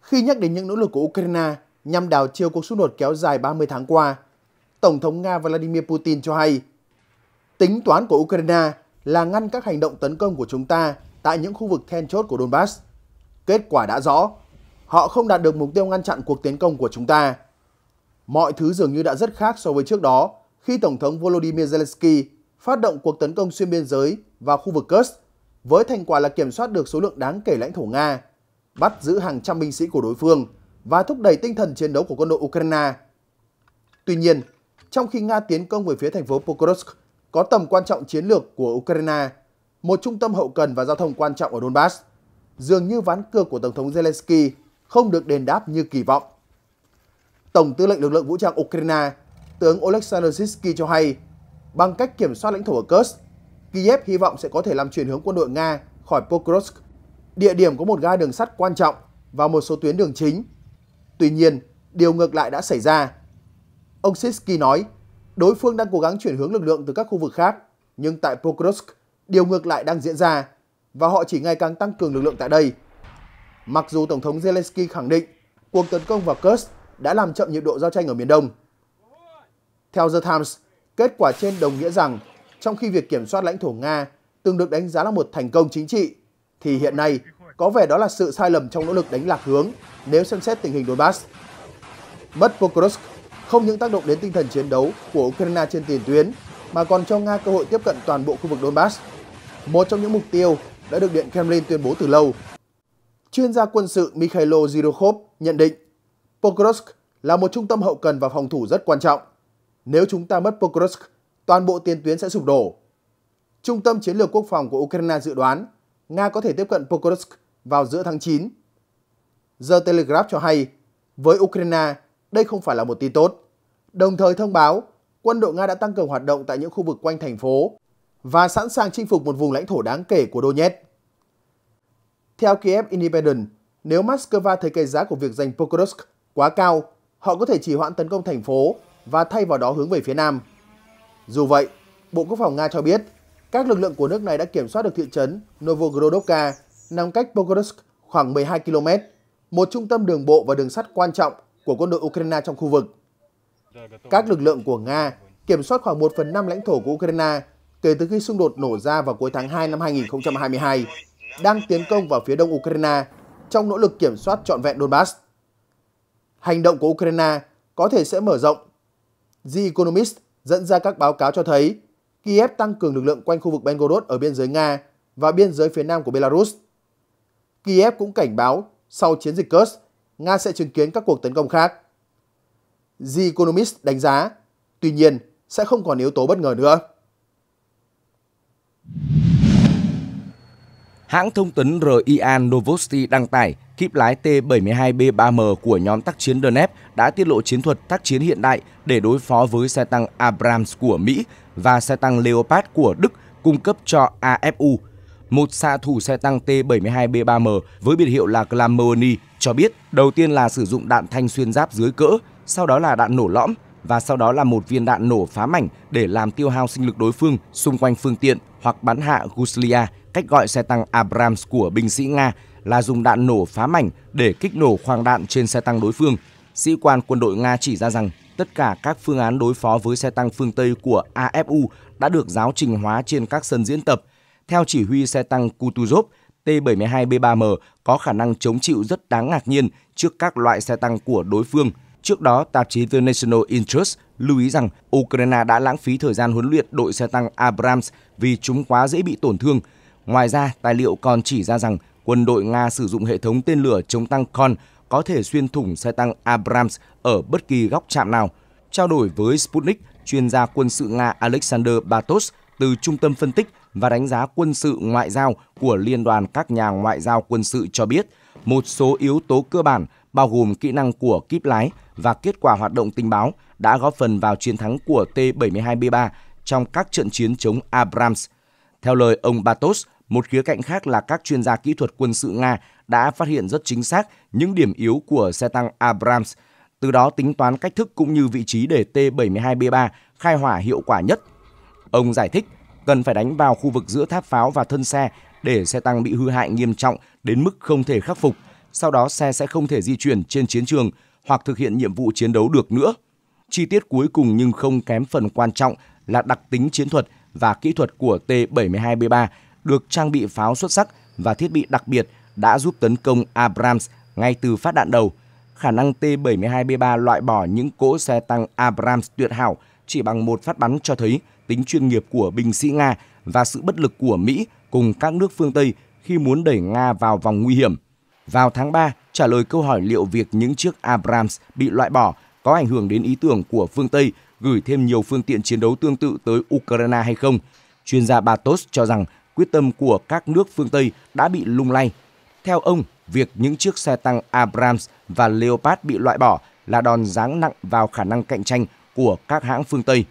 Khi nhắc đến những nỗ lực của Ukraine nhằm đảo chiều cuộc xung đột kéo dài 30 tháng qua, Tổng thống Nga Vladimir Putin cho hay tính toán của Ukraine là ngăn các hành động tấn công của chúng ta tại những khu vực then chốt của Donbass. Kết quả đã rõ, họ không đạt được mục tiêu ngăn chặn cuộc tiến công của chúng ta. Mọi thứ dường như đã rất khác so với trước đó khi Tổng thống Volodymyr Zelensky phát động cuộc tấn công xuyên biên giới vào khu vực Kursk với thành quả là kiểm soát được số lượng đáng kể lãnh thổ Nga, bắt giữ hàng trăm binh sĩ của đối phương và thúc đẩy tinh thần chiến đấu của quân đội Ukraine. Tuy nhiên, trong khi Nga tiến công về phía thành phố Pokrovsk có tầm quan trọng chiến lược của Ukraine, một trung tâm hậu cần và giao thông quan trọng ở Donbass, dường như ván cược của Tổng thống Zelensky không được đền đáp như kỳ vọng. Tổng tư lệnh lực lượng vũ trang Ukraine, tướng Oleksandr Sitsky cho hay, bằng cách kiểm soát lãnh thổ ở Kursk, Kiev hy vọng sẽ có thể làm chuyển hướng quân đội Nga khỏi Pokrovsk, địa điểm có một ga đường sắt quan trọng và một số tuyến đường chính. Tuy nhiên, điều ngược lại đã xảy ra. Ông Sitsky nói, Đối phương đang cố gắng chuyển hướng lực lượng từ các khu vực khác, nhưng tại Pokrovsk, điều ngược lại đang diễn ra và họ chỉ ngày càng tăng cường lực lượng tại đây. Mặc dù Tổng thống Zelensky khẳng định cuộc tấn công vào Kursk đã làm chậm nhiệt độ giao tranh ở miền Đông. Theo The Times, kết quả trên đồng nghĩa rằng trong khi việc kiểm soát lãnh thổ Nga từng được đánh giá là một thành công chính trị, thì hiện nay có vẻ đó là sự sai lầm trong nỗ lực đánh lạc hướng nếu xem xét tình hình Donbass. Mất Pokrovsk không những tác động đến tinh thần chiến đấu của Ukraine trên tiền tuyến mà còn cho Nga cơ hội tiếp cận toàn bộ khu vực Donbass, một trong những mục tiêu đã được Điện Kremlin tuyên bố từ lâu. Chuyên gia quân sự Mikhailo Zhirokov nhận định Pokrovsk là một trung tâm hậu cần và phòng thủ rất quan trọng. Nếu chúng ta mất Pokrovsk, toàn bộ tiền tuyến sẽ sụp đổ. Trung tâm Chiến lược Quốc phòng của Ukraine dự đoán Nga có thể tiếp cận Pokrovsk vào giữa tháng 9. The Telegraph cho hay, với Ukraine, đây không phải là một tin tốt đồng thời thông báo quân đội Nga đã tăng cường hoạt động tại những khu vực quanh thành phố và sẵn sàng chinh phục một vùng lãnh thổ đáng kể của Donetsk. Theo Kiev Independent, nếu Moscow thấy cái giá của việc giành Pokrovsk quá cao, họ có thể trì hoãn tấn công thành phố và thay vào đó hướng về phía nam. Dù vậy, Bộ Quốc phòng Nga cho biết các lực lượng của nước này đã kiểm soát được thị trấn Novogorodovka nằm cách Pokrovsk khoảng 12 km, một trung tâm đường bộ và đường sắt quan trọng của quân đội Ukraine trong khu vực. Các lực lượng của Nga kiểm soát khoảng 1 phần 5 lãnh thổ của Ukraine kể từ khi xung đột nổ ra vào cuối tháng 2 năm 2022, đang tiến công vào phía đông Ukraine trong nỗ lực kiểm soát trọn vẹn Donbass. Hành động của Ukraine có thể sẽ mở rộng. The Economist dẫn ra các báo cáo cho thấy Kiev tăng cường lực lượng quanh khu vực Belgorod ở biên giới Nga và biên giới phía nam của Belarus. Kiev cũng cảnh báo sau chiến dịch Kursk, Nga sẽ chứng kiến các cuộc tấn công khác. The Economist đánh giá. Tuy nhiên, sẽ không còn yếu tố bất ngờ nữa. Hãng thông tấn RIA Novosti đăng tải kíp lái T-72B3M của nhóm tác chiến Donetsk đã tiết lộ chiến thuật tác chiến hiện đại để đối phó với xe tăng Abrams của Mỹ và xe tăng Leopard của Đức cung cấp cho AFU. Một xạ thủ xe tăng T-72B3M với biệt hiệu là Glamourny cho biết đầu tiên là sử dụng đạn thanh xuyên giáp dưới cỡ sau đó là đạn nổ lõm và sau đó là một viên đạn nổ phá mảnh để làm tiêu hao sinh lực đối phương xung quanh phương tiện hoặc bắn hạ Guslia, cách gọi xe tăng Abrams của binh sĩ Nga là dùng đạn nổ phá mảnh để kích nổ khoang đạn trên xe tăng đối phương. Sĩ quan quân đội Nga chỉ ra rằng tất cả các phương án đối phó với xe tăng phương Tây của AFU đã được giáo trình hóa trên các sân diễn tập. Theo chỉ huy xe tăng Kutuzov, T-72B3M có khả năng chống chịu rất đáng ngạc nhiên trước các loại xe tăng của đối phương – Trước đó, tạp chí The National Interest lưu ý rằng Ukraine đã lãng phí thời gian huấn luyện đội xe tăng Abrams vì chúng quá dễ bị tổn thương. Ngoài ra, tài liệu còn chỉ ra rằng quân đội Nga sử dụng hệ thống tên lửa chống tăng Kon có thể xuyên thủng xe tăng Abrams ở bất kỳ góc chạm nào. Trao đổi với Sputnik, chuyên gia quân sự Nga Alexander Batos từ Trung tâm Phân tích và Đánh giá Quân sự Ngoại giao của Liên đoàn các nhà ngoại giao quân sự cho biết, một số yếu tố cơ bản bao gồm kỹ năng của kíp lái và kết quả hoạt động tình báo đã góp phần vào chiến thắng của T-72B3 trong các trận chiến chống Abrams. Theo lời ông Batos, một khía cạnh khác là các chuyên gia kỹ thuật quân sự Nga đã phát hiện rất chính xác những điểm yếu của xe tăng Abrams, từ đó tính toán cách thức cũng như vị trí để T-72B3 khai hỏa hiệu quả nhất. Ông giải thích cần phải đánh vào khu vực giữa tháp pháo và thân xe để xe tăng bị hư hại nghiêm trọng đến mức không thể khắc phục sau đó xe sẽ không thể di chuyển trên chiến trường hoặc thực hiện nhiệm vụ chiến đấu được nữa. Chi tiết cuối cùng nhưng không kém phần quan trọng là đặc tính chiến thuật và kỹ thuật của T-72B3 được trang bị pháo xuất sắc và thiết bị đặc biệt đã giúp tấn công Abrams ngay từ phát đạn đầu. Khả năng T-72B3 loại bỏ những cỗ xe tăng Abrams tuyệt hảo chỉ bằng một phát bắn cho thấy tính chuyên nghiệp của binh sĩ Nga và sự bất lực của Mỹ cùng các nước phương Tây khi muốn đẩy Nga vào vòng nguy hiểm. Vào tháng 3, trả lời câu hỏi liệu việc những chiếc Abrams bị loại bỏ có ảnh hưởng đến ý tưởng của phương Tây gửi thêm nhiều phương tiện chiến đấu tương tự tới Ukraine hay không, chuyên gia Batos cho rằng quyết tâm của các nước phương Tây đã bị lung lay. Theo ông, việc những chiếc xe tăng Abrams và Leopard bị loại bỏ là đòn giáng nặng vào khả năng cạnh tranh của các hãng phương Tây.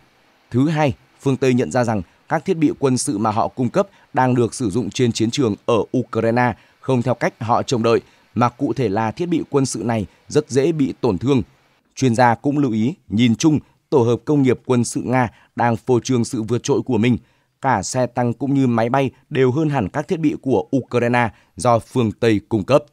Thứ hai, phương Tây nhận ra rằng các thiết bị quân sự mà họ cung cấp đang được sử dụng trên chiến trường ở Ukraine không theo cách họ trông đợi mà cụ thể là thiết bị quân sự này rất dễ bị tổn thương. Chuyên gia cũng lưu ý, nhìn chung, tổ hợp công nghiệp quân sự Nga đang phô trương sự vượt trội của mình. Cả xe tăng cũng như máy bay đều hơn hẳn các thiết bị của Ukraine do phương Tây cung cấp.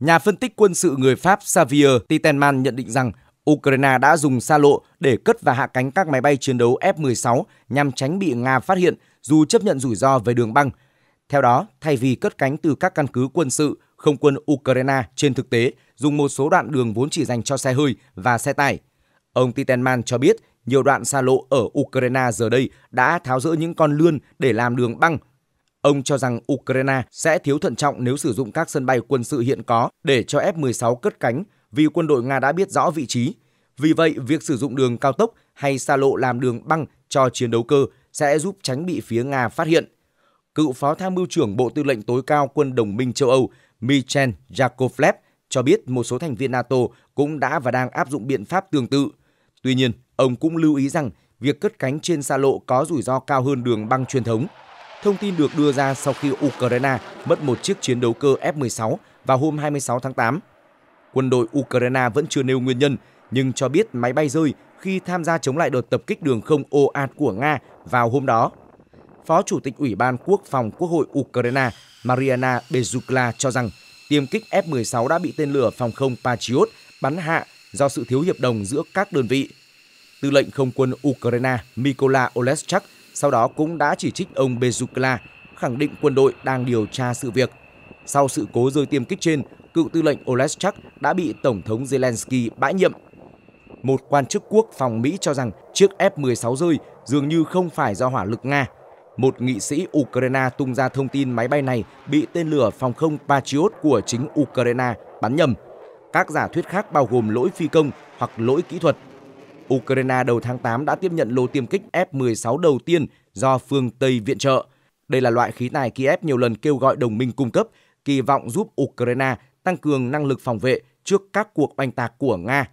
Nhà phân tích quân sự người Pháp Xavier Titelman nhận định rằng Ukraine đã dùng xa lộ để cất và hạ cánh các máy bay chiến đấu F-16 nhằm tránh bị Nga phát hiện dù chấp nhận rủi ro về đường băng – theo đó, thay vì cất cánh từ các căn cứ quân sự, không quân Ukraine trên thực tế dùng một số đoạn đường vốn chỉ dành cho xe hơi và xe tải. Ông Titelman cho biết nhiều đoạn xa lộ ở Ukraine giờ đây đã tháo rỡ những con lươn để làm đường băng. Ông cho rằng Ukraine sẽ thiếu thận trọng nếu sử dụng các sân bay quân sự hiện có để cho F-16 cất cánh vì quân đội Nga đã biết rõ vị trí. Vì vậy, việc sử dụng đường cao tốc hay xa lộ làm đường băng cho chiến đấu cơ sẽ giúp tránh bị phía Nga phát hiện cựu phó tham mưu trưởng Bộ Tư lệnh Tối cao Quân đồng minh châu Âu Michel Yakovlev cho biết một số thành viên NATO cũng đã và đang áp dụng biện pháp tương tự. Tuy nhiên, ông cũng lưu ý rằng việc cất cánh trên xa lộ có rủi ro cao hơn đường băng truyền thống. Thông tin được đưa ra sau khi Ukraine mất một chiếc chiến đấu cơ F-16 vào hôm 26 tháng 8. Quân đội Ukraine vẫn chưa nêu nguyên nhân, nhưng cho biết máy bay rơi khi tham gia chống lại đợt tập kích đường không ồ ạt của Nga vào hôm đó. Phó Chủ tịch Ủy ban Quốc phòng Quốc hội Ukraine Mariana Bezukla cho rằng tiêm kích F-16 đã bị tên lửa phòng không Patriot bắn hạ do sự thiếu hiệp đồng giữa các đơn vị. Tư lệnh không quân Ukraine Mykola Oleschak sau đó cũng đã chỉ trích ông Bezukla, khẳng định quân đội đang điều tra sự việc. Sau sự cố rơi tiêm kích trên, cựu tư lệnh Oleschak đã bị Tổng thống Zelensky bãi nhiệm. Một quan chức quốc phòng Mỹ cho rằng chiếc F-16 rơi dường như không phải do hỏa lực Nga một nghị sĩ Ukraine tung ra thông tin máy bay này bị tên lửa phòng không Patriot của chính Ukraine bắn nhầm. Các giả thuyết khác bao gồm lỗi phi công hoặc lỗi kỹ thuật. Ukraine đầu tháng 8 đã tiếp nhận lô tiêm kích F-16 đầu tiên do phương Tây viện trợ. Đây là loại khí tài Kiev nhiều lần kêu gọi đồng minh cung cấp, kỳ vọng giúp Ukraine tăng cường năng lực phòng vệ trước các cuộc oanh tạc của Nga.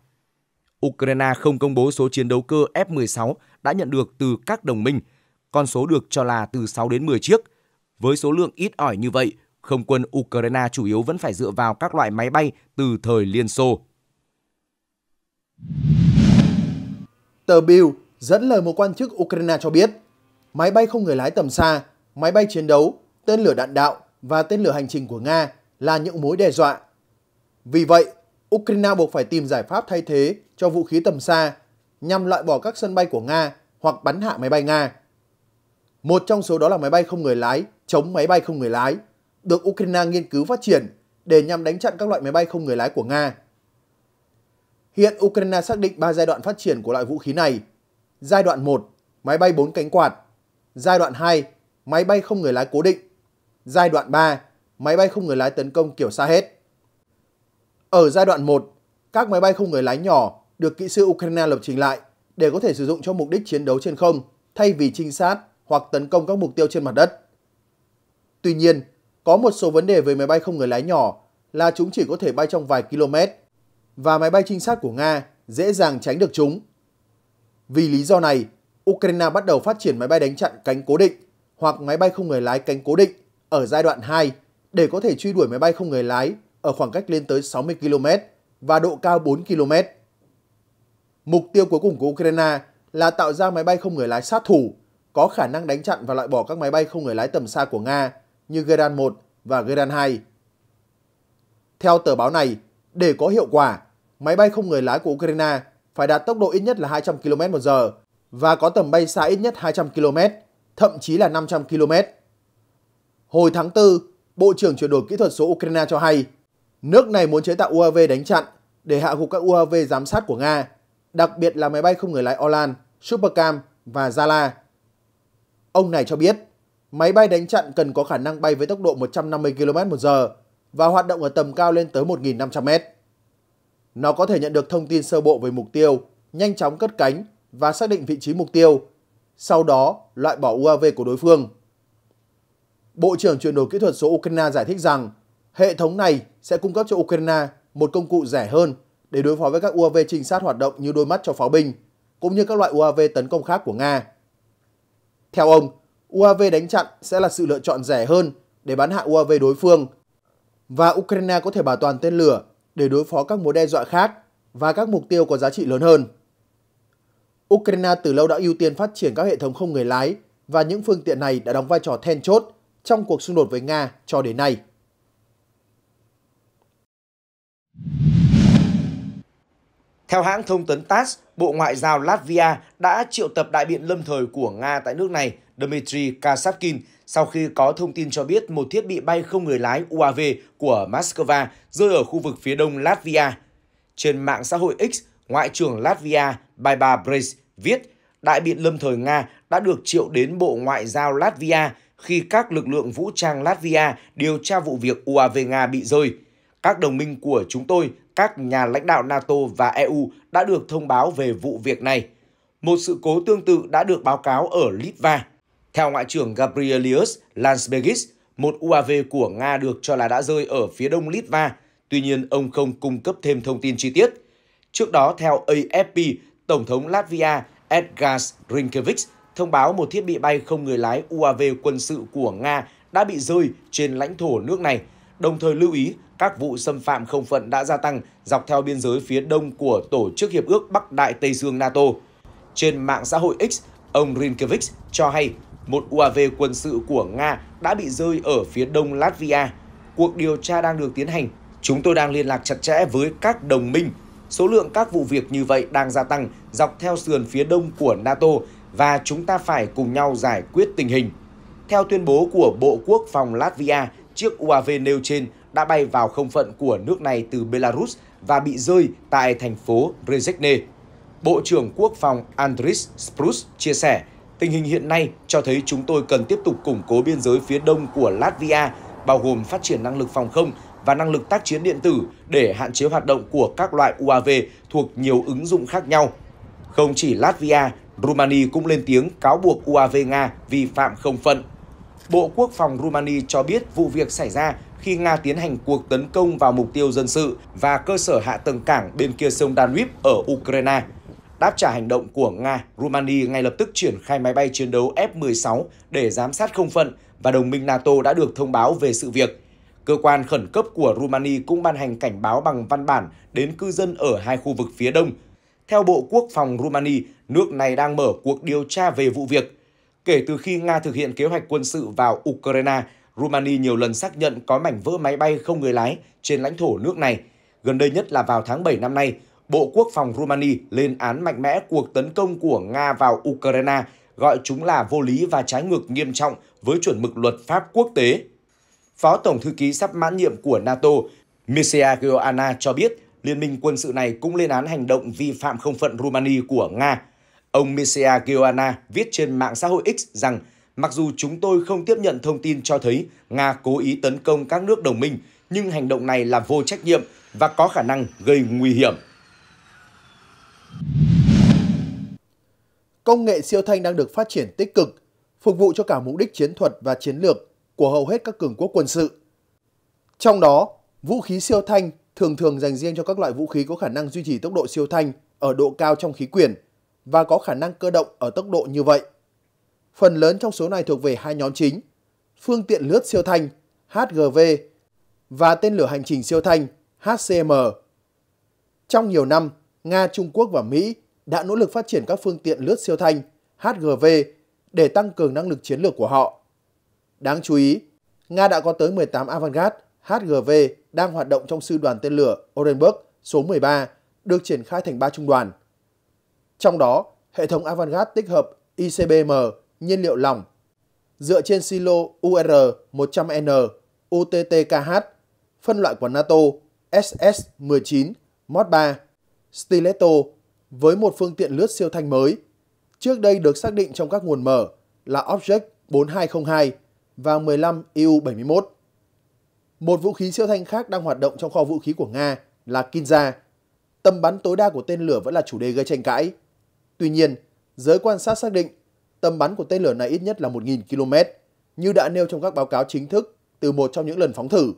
Ukraine không công bố số chiến đấu cơ F-16 đã nhận được từ các đồng minh – con số được cho là từ 6 đến 10 chiếc. Với số lượng ít ỏi như vậy, không quân Ukraine chủ yếu vẫn phải dựa vào các loại máy bay từ thời Liên Xô. Tờ Bill dẫn lời một quan chức Ukraine cho biết, máy bay không người lái tầm xa, máy bay chiến đấu, tên lửa đạn đạo và tên lửa hành trình của Nga là những mối đe dọa. Vì vậy, Ukraine buộc phải tìm giải pháp thay thế cho vũ khí tầm xa nhằm loại bỏ các sân bay của Nga hoặc bắn hạ máy bay Nga. Một trong số đó là máy bay không người lái, chống máy bay không người lái, được Ukraine nghiên cứu phát triển để nhằm đánh chặn các loại máy bay không người lái của Nga. Hiện Ukraine xác định 3 giai đoạn phát triển của loại vũ khí này. Giai đoạn 1, máy bay 4 cánh quạt. Giai đoạn 2, máy bay không người lái cố định. Giai đoạn 3, máy bay không người lái tấn công kiểu xa hết. Ở giai đoạn 1, các máy bay không người lái nhỏ được kỹ sư Ukraine lập trình lại để có thể sử dụng cho mục đích chiến đấu trên không thay vì trinh sát hoặc tấn công các mục tiêu trên mặt đất. Tuy nhiên, có một số vấn đề về máy bay không người lái nhỏ là chúng chỉ có thể bay trong vài km và máy bay trinh sát của Nga dễ dàng tránh được chúng. Vì lý do này, Ukraine bắt đầu phát triển máy bay đánh chặn cánh cố định hoặc máy bay không người lái cánh cố định ở giai đoạn 2 để có thể truy đuổi máy bay không người lái ở khoảng cách lên tới 60 km và độ cao 4 km. Mục tiêu cuối cùng của Ukraine là tạo ra máy bay không người lái sát thủ có khả năng đánh chặn và loại bỏ các máy bay không người lái tầm xa của Nga như Geran 1 và Geran 2. Theo tờ báo này, để có hiệu quả, máy bay không người lái của Ukraine phải đạt tốc độ ít nhất là 200 km một giờ và có tầm bay xa ít nhất 200 km, thậm chí là 500 km. Hồi tháng 4, Bộ trưởng chuyển đổi kỹ thuật số Ukraine cho hay, nước này muốn chế tạo UAV đánh chặn để hạ gục các UAV giám sát của Nga, đặc biệt là máy bay không người lái Olan, Supercam và Zala. Ông này cho biết, máy bay đánh chặn cần có khả năng bay với tốc độ 150 km h và hoạt động ở tầm cao lên tới 1.500 m. Nó có thể nhận được thông tin sơ bộ về mục tiêu, nhanh chóng cất cánh và xác định vị trí mục tiêu, sau đó loại bỏ UAV của đối phương. Bộ trưởng chuyển đổi kỹ thuật số Ukraine giải thích rằng hệ thống này sẽ cung cấp cho Ukraine một công cụ rẻ hơn để đối phó với các UAV trinh sát hoạt động như đôi mắt cho pháo binh, cũng như các loại UAV tấn công khác của Nga. Theo ông, UAV đánh chặn sẽ là sự lựa chọn rẻ hơn để bắn hạ UAV đối phương và Ukraine có thể bảo toàn tên lửa để đối phó các mối đe dọa khác và các mục tiêu có giá trị lớn hơn. Ukraine từ lâu đã ưu tiên phát triển các hệ thống không người lái và những phương tiện này đã đóng vai trò then chốt trong cuộc xung đột với Nga cho đến nay. Theo hãng thông tấn TASS, Bộ Ngoại giao Latvia đã triệu tập đại biện lâm thời của Nga tại nước này, Dmitry Kasatkin, sau khi có thông tin cho biết một thiết bị bay không người lái UAV của Moscow rơi ở khu vực phía đông Latvia. Trên mạng xã hội X, Ngoại trưởng Latvia Baiba Brace viết, đại biện lâm thời Nga đã được triệu đến Bộ Ngoại giao Latvia khi các lực lượng vũ trang Latvia điều tra vụ việc UAV Nga bị rơi. Các đồng minh của chúng tôi các nhà lãnh đạo NATO và EU đã được thông báo về vụ việc này. Một sự cố tương tự đã được báo cáo ở Litva. Theo Ngoại trưởng Gabrielius Landsbergis, một UAV của Nga được cho là đã rơi ở phía đông Litva, tuy nhiên ông không cung cấp thêm thông tin chi tiết. Trước đó, theo AFP, Tổng thống Latvia Edgars Rinkevich thông báo một thiết bị bay không người lái UAV quân sự của Nga đã bị rơi trên lãnh thổ nước này, đồng thời lưu ý các vụ xâm phạm không phận đã gia tăng dọc theo biên giới phía đông của Tổ chức Hiệp ước Bắc Đại Tây Dương NATO. Trên mạng xã hội X, ông Rinkevich cho hay một UAV quân sự của Nga đã bị rơi ở phía đông Latvia. Cuộc điều tra đang được tiến hành. Chúng tôi đang liên lạc chặt chẽ với các đồng minh. Số lượng các vụ việc như vậy đang gia tăng dọc theo sườn phía đông của NATO và chúng ta phải cùng nhau giải quyết tình hình. Theo tuyên bố của Bộ Quốc phòng Latvia, chiếc UAV nêu trên đã bay vào không phận của nước này từ Belarus và bị rơi tại thành phố Rezekne. Bộ trưởng Quốc phòng Andris Sprus chia sẻ, tình hình hiện nay cho thấy chúng tôi cần tiếp tục củng cố biên giới phía đông của Latvia, bao gồm phát triển năng lực phòng không và năng lực tác chiến điện tử để hạn chế hoạt động của các loại UAV thuộc nhiều ứng dụng khác nhau. Không chỉ Latvia, Rumani cũng lên tiếng cáo buộc UAV Nga vi phạm không phận. Bộ Quốc phòng Rumani cho biết vụ việc xảy ra khi Nga tiến hành cuộc tấn công vào mục tiêu dân sự và cơ sở hạ tầng cảng bên kia sông Danube ở Ukraine. Đáp trả hành động của Nga, Rumania ngay lập tức triển khai máy bay chiến đấu F-16 để giám sát không phận và đồng minh NATO đã được thông báo về sự việc. Cơ quan khẩn cấp của Rumania cũng ban hành cảnh báo bằng văn bản đến cư dân ở hai khu vực phía đông. Theo Bộ Quốc phòng Rumania, nước này đang mở cuộc điều tra về vụ việc. Kể từ khi Nga thực hiện kế hoạch quân sự vào Ukraine, Rumani nhiều lần xác nhận có mảnh vỡ máy bay không người lái trên lãnh thổ nước này. Gần đây nhất là vào tháng 7 năm nay, Bộ Quốc phòng Rumani lên án mạnh mẽ cuộc tấn công của Nga vào Ukraine, gọi chúng là vô lý và trái ngược nghiêm trọng với chuẩn mực luật pháp quốc tế. Phó Tổng Thư ký sắp mãn nhiệm của NATO, Mircea Geoana cho biết Liên minh quân sự này cũng lên án hành động vi phạm không phận Rumani của Nga. Ông Mircea Geoana viết trên mạng xã hội X rằng Mặc dù chúng tôi không tiếp nhận thông tin cho thấy Nga cố ý tấn công các nước đồng minh, nhưng hành động này là vô trách nhiệm và có khả năng gây nguy hiểm. Công nghệ siêu thanh đang được phát triển tích cực, phục vụ cho cả mục đích chiến thuật và chiến lược của hầu hết các cường quốc quân sự. Trong đó, vũ khí siêu thanh thường thường dành riêng cho các loại vũ khí có khả năng duy trì tốc độ siêu thanh ở độ cao trong khí quyển và có khả năng cơ động ở tốc độ như vậy. Phần lớn trong số này thuộc về hai nhóm chính, phương tiện lướt siêu thanh HGV và tên lửa hành trình siêu thanh HCM. Trong nhiều năm, Nga, Trung Quốc và Mỹ đã nỗ lực phát triển các phương tiện lướt siêu thanh HGV để tăng cường năng lực chiến lược của họ. Đáng chú ý, Nga đã có tới 18 Avangard HGV đang hoạt động trong sư đoàn tên lửa Orenburg số 13 được triển khai thành 3 trung đoàn. Trong đó, hệ thống Avangard tích hợp ICBM nhiên liệu lỏng dựa trên silo UR-100N UTTKH, phân loại của NATO SS-19 Mod 3 Stiletto với một phương tiện lướt siêu thanh mới. Trước đây được xác định trong các nguồn mở là Object 4202 và 15 EU-71. Một vũ khí siêu thanh khác đang hoạt động trong kho vũ khí của Nga là Kinza. Tầm bắn tối đa của tên lửa vẫn là chủ đề gây tranh cãi. Tuy nhiên, giới quan sát xác định tầm bắn của tên lửa này ít nhất là 1.000 km, như đã nêu trong các báo cáo chính thức từ một trong những lần phóng thử.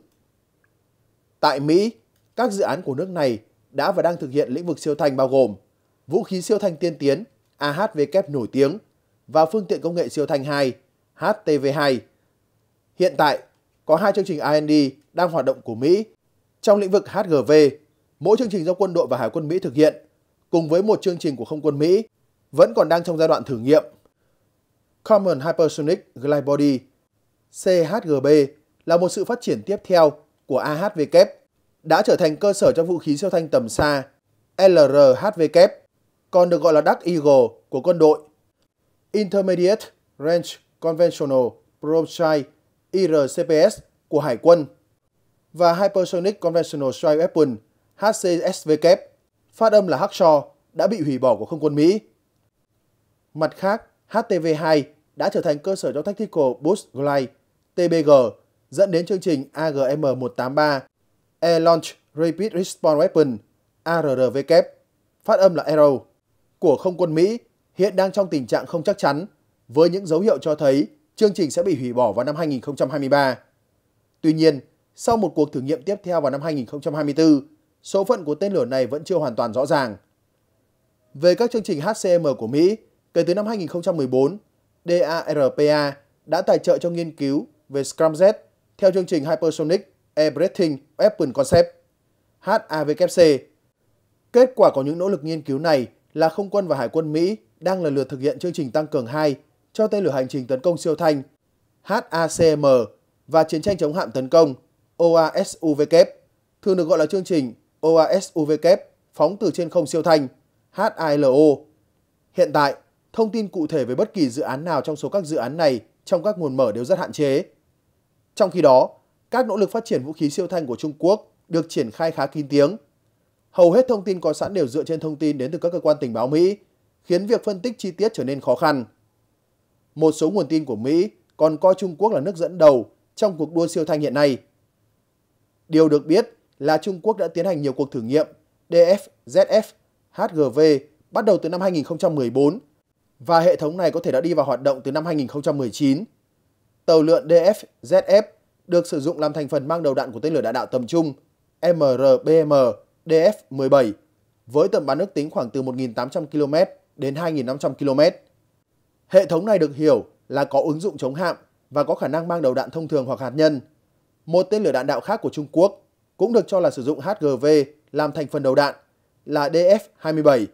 Tại Mỹ, các dự án của nước này đã và đang thực hiện lĩnh vực siêu thanh bao gồm vũ khí siêu thanh tiên tiến AHW e nổi tiếng và phương tiện công nghệ siêu thanh 2 HTV2. Hiện tại, có hai chương trình ind đang hoạt động của Mỹ trong lĩnh vực HGV, mỗi chương trình do quân đội và hải quân Mỹ thực hiện, cùng với một chương trình của không quân Mỹ vẫn còn đang trong giai đoạn thử nghiệm. Common Hypersonic Glide Body CHGB là một sự phát triển tiếp theo của AHVK e đã trở thành cơ sở cho vũ khí siêu thanh tầm xa LRHVK, e còn được gọi là Dark Eagle của quân đội. Intermediate Range Conventional Probe IRCPS của Hải quân và Hypersonic Conventional Strike Weapon HCSVK, e phát âm là Hacksaw, đã bị hủy bỏ của không quân Mỹ. Mặt khác, HTV2 đã trở thành cơ sở cho Tactical Boost Glide TBG dẫn đến chương trình AGM-183 Air Launch Rapid Response Weapon ARRW phát âm là Arrow của không quân Mỹ hiện đang trong tình trạng không chắc chắn với những dấu hiệu cho thấy chương trình sẽ bị hủy bỏ vào năm 2023. Tuy nhiên, sau một cuộc thử nghiệm tiếp theo vào năm 2024, số phận của tên lửa này vẫn chưa hoàn toàn rõ ràng. Về các chương trình HCM của Mỹ, Kể từ năm 2014, DARPA đã tài trợ cho nghiên cứu về Scramjet theo chương trình Hypersonic Air Breathing Weapon Concept, HAVC. Kết quả của những nỗ lực nghiên cứu này là không quân và hải quân Mỹ đang lần lượt thực hiện chương trình tăng cường 2 cho tên lửa hành trình tấn công siêu thanh HACM và chiến tranh chống hạm tấn công OASUVK, thường được gọi là chương trình OASUVK phóng từ trên không siêu thanh HILO. Hiện tại, thông tin cụ thể về bất kỳ dự án nào trong số các dự án này trong các nguồn mở đều rất hạn chế. Trong khi đó, các nỗ lực phát triển vũ khí siêu thanh của Trung Quốc được triển khai khá kín tiếng. Hầu hết thông tin có sẵn đều dựa trên thông tin đến từ các cơ quan tình báo Mỹ, khiến việc phân tích chi tiết trở nên khó khăn. Một số nguồn tin của Mỹ còn coi Trung Quốc là nước dẫn đầu trong cuộc đua siêu thanh hiện nay. Điều được biết là Trung Quốc đã tiến hành nhiều cuộc thử nghiệm DF, ZF, HGV bắt đầu từ năm 2014 và hệ thống này có thể đã đi vào hoạt động từ năm 2019. Tàu lượn DFZF được sử dụng làm thành phần mang đầu đạn của tên lửa đạn đạo tầm trung MRBM DF-17 với tầm bắn nước tính khoảng từ 1.800 km đến 2.500 km. Hệ thống này được hiểu là có ứng dụng chống hạm và có khả năng mang đầu đạn thông thường hoặc hạt nhân. Một tên lửa đạn đạo khác của Trung Quốc cũng được cho là sử dụng HGV làm thành phần đầu đạn là DF-27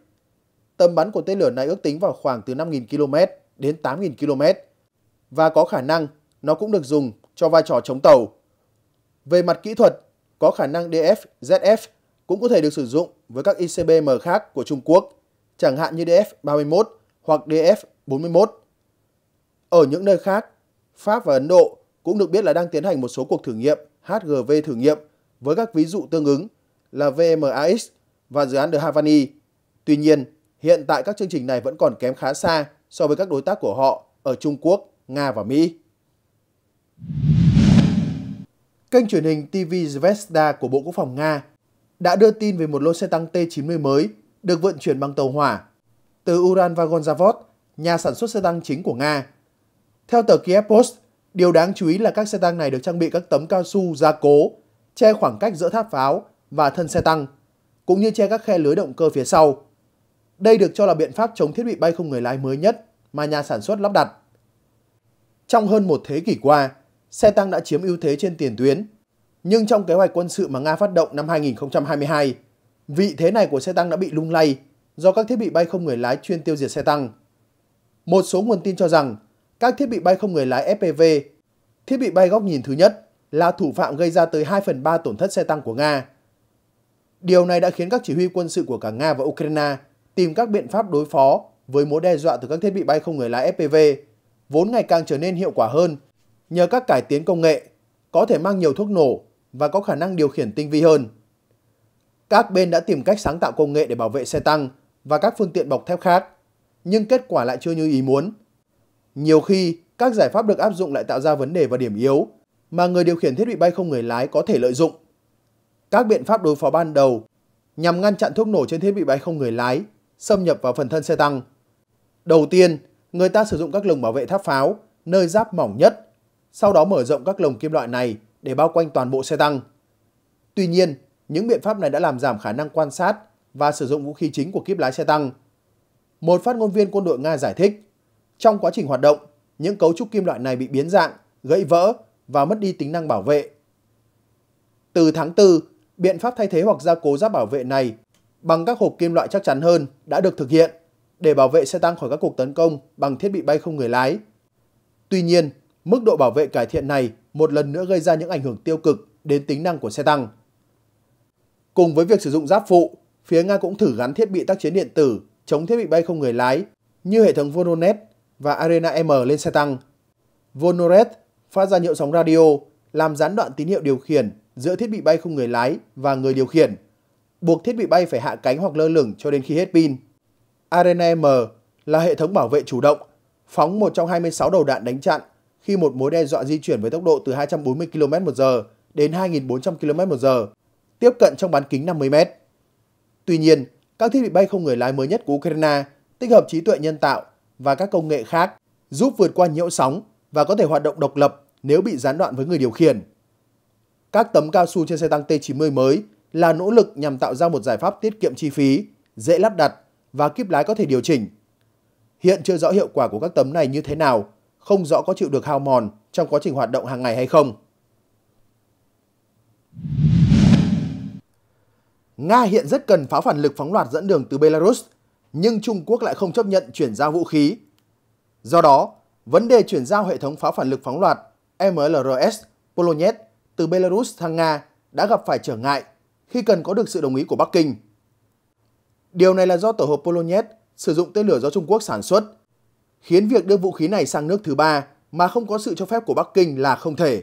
tầm bắn của tên lửa này ước tính vào khoảng từ 5.000 km đến 8.000 km và có khả năng nó cũng được dùng cho vai trò chống tàu. Về mặt kỹ thuật, có khả năng DF, ZF cũng có thể được sử dụng với các ICBM khác của Trung Quốc, chẳng hạn như DF-31 hoặc DF-41. Ở những nơi khác, Pháp và Ấn Độ cũng được biết là đang tiến hành một số cuộc thử nghiệm HGV thử nghiệm với các ví dụ tương ứng là VMAX và dự án The Havani. Tuy nhiên, Hiện tại các chương trình này vẫn còn kém khá xa so với các đối tác của họ ở Trung Quốc, Nga và Mỹ. Kênh truyền hình TV Zvezda của Bộ Quốc phòng Nga đã đưa tin về một lô xe tăng T-90 mới được vận chuyển bằng tàu hỏa từ Uran Vagonzavod, nhà sản xuất xe tăng chính của Nga. Theo tờ Kiev Post, điều đáng chú ý là các xe tăng này được trang bị các tấm cao su gia cố, che khoảng cách giữa tháp pháo và thân xe tăng, cũng như che các khe lưới động cơ phía sau. Đây được cho là biện pháp chống thiết bị bay không người lái mới nhất mà nhà sản xuất lắp đặt. Trong hơn một thế kỷ qua, xe tăng đã chiếm ưu thế trên tiền tuyến. Nhưng trong kế hoạch quân sự mà Nga phát động năm 2022, vị thế này của xe tăng đã bị lung lay do các thiết bị bay không người lái chuyên tiêu diệt xe tăng. Một số nguồn tin cho rằng các thiết bị bay không người lái FPV, thiết bị bay góc nhìn thứ nhất là thủ phạm gây ra tới 2 phần 3 tổn thất xe tăng của Nga. Điều này đã khiến các chỉ huy quân sự của cả Nga và Ukraine tìm các biện pháp đối phó với mối đe dọa từ các thiết bị bay không người lái FPV, vốn ngày càng trở nên hiệu quả hơn nhờ các cải tiến công nghệ, có thể mang nhiều thuốc nổ và có khả năng điều khiển tinh vi hơn. Các bên đã tìm cách sáng tạo công nghệ để bảo vệ xe tăng và các phương tiện bọc thép khác, nhưng kết quả lại chưa như ý muốn. Nhiều khi, các giải pháp được áp dụng lại tạo ra vấn đề và điểm yếu mà người điều khiển thiết bị bay không người lái có thể lợi dụng. Các biện pháp đối phó ban đầu nhằm ngăn chặn thuốc nổ trên thiết bị bay không người lái xâm nhập vào phần thân xe tăng. Đầu tiên, người ta sử dụng các lồng bảo vệ tháp pháo, nơi giáp mỏng nhất, sau đó mở rộng các lồng kim loại này để bao quanh toàn bộ xe tăng. Tuy nhiên, những biện pháp này đã làm giảm khả năng quan sát và sử dụng vũ khí chính của kíp lái xe tăng. Một phát ngôn viên quân đội Nga giải thích, trong quá trình hoạt động, những cấu trúc kim loại này bị biến dạng, gãy vỡ và mất đi tính năng bảo vệ. Từ tháng 4, biện pháp thay thế hoặc gia cố giáp bảo vệ này bằng các hộp kim loại chắc chắn hơn đã được thực hiện để bảo vệ xe tăng khỏi các cuộc tấn công bằng thiết bị bay không người lái. Tuy nhiên, mức độ bảo vệ cải thiện này một lần nữa gây ra những ảnh hưởng tiêu cực đến tính năng của xe tăng. Cùng với việc sử dụng giáp phụ, phía Nga cũng thử gắn thiết bị tác chiến điện tử chống thiết bị bay không người lái như hệ thống Voronet và Arena M lên xe tăng. Voronet phát ra hiệu sóng radio làm gián đoạn tín hiệu điều khiển giữa thiết bị bay không người lái và người điều khiển buộc thiết bị bay phải hạ cánh hoặc lơ lửng cho đến khi hết pin. M là hệ thống bảo vệ chủ động, phóng một trong 26 đầu đạn đánh chặn khi một mối đe dọa di chuyển với tốc độ từ 240 km h đến 2.400 km h tiếp cận trong bán kính 50 m. Tuy nhiên, các thiết bị bay không người lái mới nhất của Ukraine tích hợp trí tuệ nhân tạo và các công nghệ khác giúp vượt qua nhiễu sóng và có thể hoạt động độc lập nếu bị gián đoạn với người điều khiển. Các tấm cao su trên xe tăng T-90 mới là nỗ lực nhằm tạo ra một giải pháp tiết kiệm chi phí, dễ lắp đặt và kíp lái có thể điều chỉnh. Hiện chưa rõ hiệu quả của các tấm này như thế nào, không rõ có chịu được hao mòn trong quá trình hoạt động hàng ngày hay không. Nga hiện rất cần pháo phản lực phóng loạt dẫn đường từ Belarus, nhưng Trung Quốc lại không chấp nhận chuyển giao vũ khí. Do đó, vấn đề chuyển giao hệ thống pháo phản lực phóng loạt MLRS Polonet từ Belarus sang Nga đã gặp phải trở ngại khi cần có được sự đồng ý của Bắc Kinh. Điều này là do tổ hợp Polonet sử dụng tên lửa do Trung Quốc sản xuất, khiến việc đưa vũ khí này sang nước thứ ba mà không có sự cho phép của Bắc Kinh là không thể.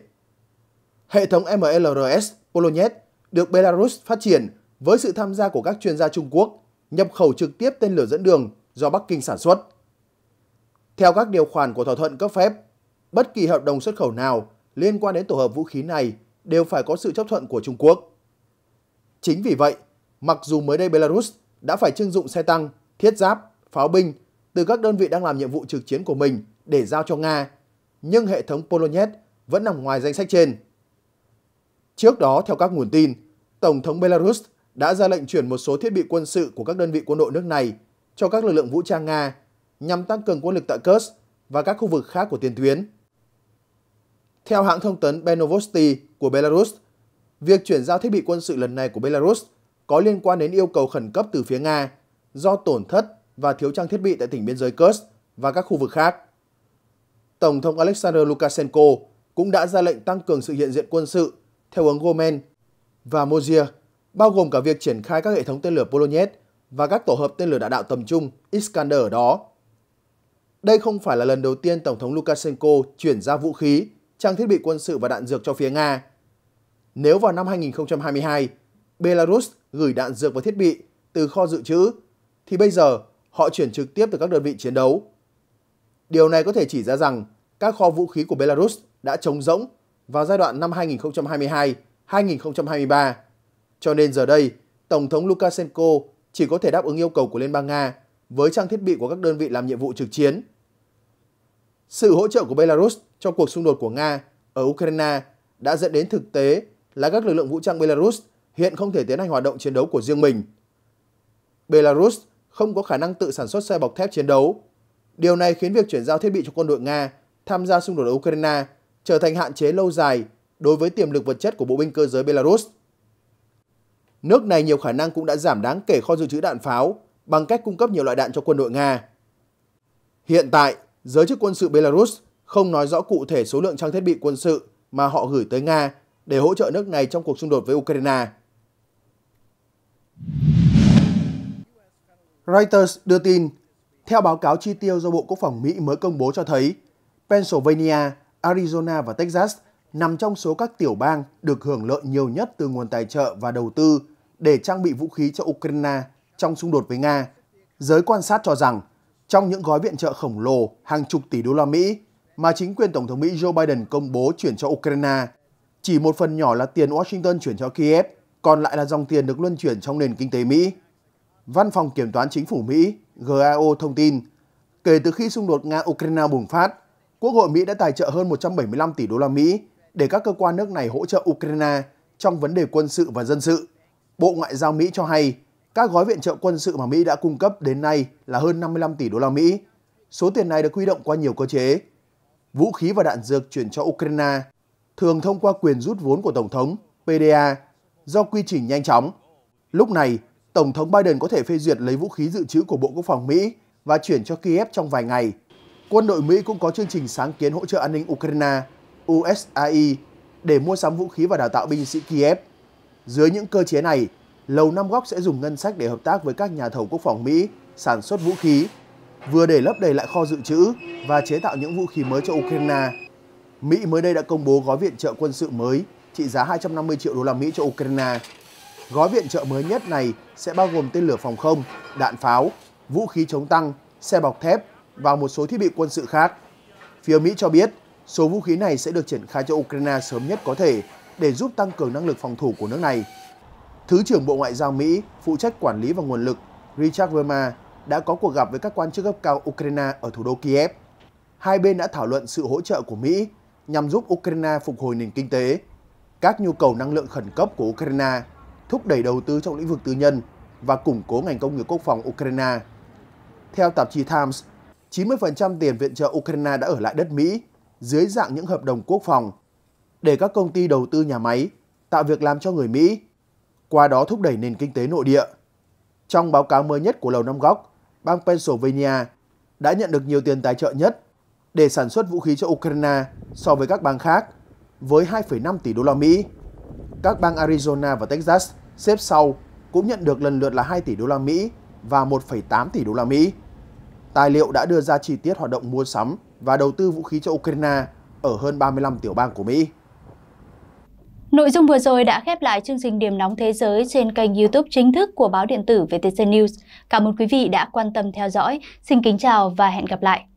Hệ thống MLRS Polonet được Belarus phát triển với sự tham gia của các chuyên gia Trung Quốc nhập khẩu trực tiếp tên lửa dẫn đường do Bắc Kinh sản xuất. Theo các điều khoản của thỏa thuận cấp phép, bất kỳ hợp đồng xuất khẩu nào liên quan đến tổ hợp vũ khí này đều phải có sự chấp thuận của Trung Quốc. Chính vì vậy, mặc dù mới đây Belarus đã phải trưng dụng xe tăng, thiết giáp, pháo binh từ các đơn vị đang làm nhiệm vụ trực chiến của mình để giao cho Nga, nhưng hệ thống Polonet vẫn nằm ngoài danh sách trên. Trước đó, theo các nguồn tin, Tổng thống Belarus đã ra lệnh chuyển một số thiết bị quân sự của các đơn vị quân đội nước này cho các lực lượng vũ trang Nga nhằm tăng cường quân lực tại Kursk và các khu vực khác của tiền tuyến. Theo hãng thông tấn Benovosti của Belarus, Việc chuyển giao thiết bị quân sự lần này của Belarus có liên quan đến yêu cầu khẩn cấp từ phía Nga do tổn thất và thiếu trang thiết bị tại tỉnh biên giới Kursk và các khu vực khác. Tổng thống Alexander Lukashenko cũng đã ra lệnh tăng cường sự hiện diện quân sự theo hướng Gomen và Mozier, bao gồm cả việc triển khai các hệ thống tên lửa Polonet và các tổ hợp tên lửa đạn đạo tầm trung Iskander ở đó. Đây không phải là lần đầu tiên Tổng thống Lukashenko chuyển ra vũ khí, trang thiết bị quân sự và đạn dược cho phía Nga nếu vào năm 2022 Belarus gửi đạn dược và thiết bị từ kho dự trữ, thì bây giờ họ chuyển trực tiếp từ các đơn vị chiến đấu. Điều này có thể chỉ ra rằng các kho vũ khí của Belarus đã trống rỗng vào giai đoạn năm 2022-2023. Cho nên giờ đây, Tổng thống Lukashenko chỉ có thể đáp ứng yêu cầu của Liên bang Nga với trang thiết bị của các đơn vị làm nhiệm vụ trực chiến. Sự hỗ trợ của Belarus trong cuộc xung đột của Nga ở Ukraine đã dẫn đến thực tế là các lực lượng vũ trang Belarus hiện không thể tiến hành hoạt động chiến đấu của riêng mình. Belarus không có khả năng tự sản xuất xe bọc thép chiến đấu. Điều này khiến việc chuyển giao thiết bị cho quân đội Nga tham gia xung đột ở Ukraine trở thành hạn chế lâu dài đối với tiềm lực vật chất của bộ binh cơ giới Belarus. Nước này nhiều khả năng cũng đã giảm đáng kể kho dự trữ đạn pháo bằng cách cung cấp nhiều loại đạn cho quân đội Nga. Hiện tại, giới chức quân sự Belarus không nói rõ cụ thể số lượng trang thiết bị quân sự mà họ gửi tới Nga để hỗ trợ nước này trong cuộc xung đột với Ukraine. Reuters đưa tin, theo báo cáo chi tiêu do Bộ Quốc phòng Mỹ mới công bố cho thấy, Pennsylvania, Arizona và Texas nằm trong số các tiểu bang được hưởng lợi nhiều nhất từ nguồn tài trợ và đầu tư để trang bị vũ khí cho Ukraine trong xung đột với Nga. Giới quan sát cho rằng, trong những gói viện trợ khổng lồ hàng chục tỷ đô la Mỹ mà chính quyền Tổng thống Mỹ Joe Biden công bố chuyển cho Ukraine, chỉ một phần nhỏ là tiền Washington chuyển cho Kiev, còn lại là dòng tiền được luân chuyển trong nền kinh tế Mỹ. Văn phòng Kiểm toán Chính phủ Mỹ GAO thông tin, kể từ khi xung đột Nga-Ukraine bùng phát, Quốc hội Mỹ đã tài trợ hơn 175 tỷ đô la Mỹ để các cơ quan nước này hỗ trợ Ukraine trong vấn đề quân sự và dân sự. Bộ Ngoại giao Mỹ cho hay, các gói viện trợ quân sự mà Mỹ đã cung cấp đến nay là hơn 55 tỷ đô la Mỹ. Số tiền này được huy động qua nhiều cơ chế. Vũ khí và đạn dược chuyển cho Ukraine thường thông qua quyền rút vốn của Tổng thống, PDA, do quy trình nhanh chóng. Lúc này, Tổng thống Biden có thể phê duyệt lấy vũ khí dự trữ của Bộ Quốc phòng Mỹ và chuyển cho Kiev trong vài ngày. Quân đội Mỹ cũng có chương trình sáng kiến hỗ trợ an ninh Ukraine, USAI, để mua sắm vũ khí và đào tạo binh sĩ Kiev. Dưới những cơ chế này, Lầu Năm Góc sẽ dùng ngân sách để hợp tác với các nhà thầu quốc phòng Mỹ sản xuất vũ khí, vừa để lấp đầy lại kho dự trữ và chế tạo những vũ khí mới cho Ukraine Mỹ mới đây đã công bố gói viện trợ quân sự mới trị giá 250 triệu đô la Mỹ cho Ukraine. Gói viện trợ mới nhất này sẽ bao gồm tên lửa phòng không, đạn pháo, vũ khí chống tăng, xe bọc thép và một số thiết bị quân sự khác. Phía Mỹ cho biết số vũ khí này sẽ được triển khai cho Ukraine sớm nhất có thể để giúp tăng cường năng lực phòng thủ của nước này. Thứ trưởng Bộ Ngoại giao Mỹ phụ trách quản lý và nguồn lực Richard Verma đã có cuộc gặp với các quan chức cấp cao Ukraine ở thủ đô Kiev. Hai bên đã thảo luận sự hỗ trợ của Mỹ nhằm giúp Ukraine phục hồi nền kinh tế, các nhu cầu năng lượng khẩn cấp của Ukraine, thúc đẩy đầu tư trong lĩnh vực tư nhân và củng cố ngành công nghiệp quốc phòng Ukraine. Theo tạp chí Times, 90% tiền viện trợ Ukraine đã ở lại đất Mỹ dưới dạng những hợp đồng quốc phòng để các công ty đầu tư nhà máy, tạo việc làm cho người Mỹ, qua đó thúc đẩy nền kinh tế nội địa. Trong báo cáo mới nhất của Lầu Năm Góc, bang Pennsylvania đã nhận được nhiều tiền tài trợ nhất để sản xuất vũ khí cho Ukraine so với các bang khác với 2,5 tỷ đô la Mỹ. Các bang Arizona và Texas xếp sau cũng nhận được lần lượt là 2 tỷ đô la Mỹ và 1,8 tỷ đô la Mỹ. Tài liệu đã đưa ra chi tiết hoạt động mua sắm và đầu tư vũ khí cho Ukraine ở hơn 35 tiểu bang của Mỹ. Nội dung vừa rồi đã khép lại chương trình Điểm nóng thế giới trên kênh YouTube chính thức của báo điện tử VTC News. Cảm ơn quý vị đã quan tâm theo dõi. Xin kính chào và hẹn gặp lại.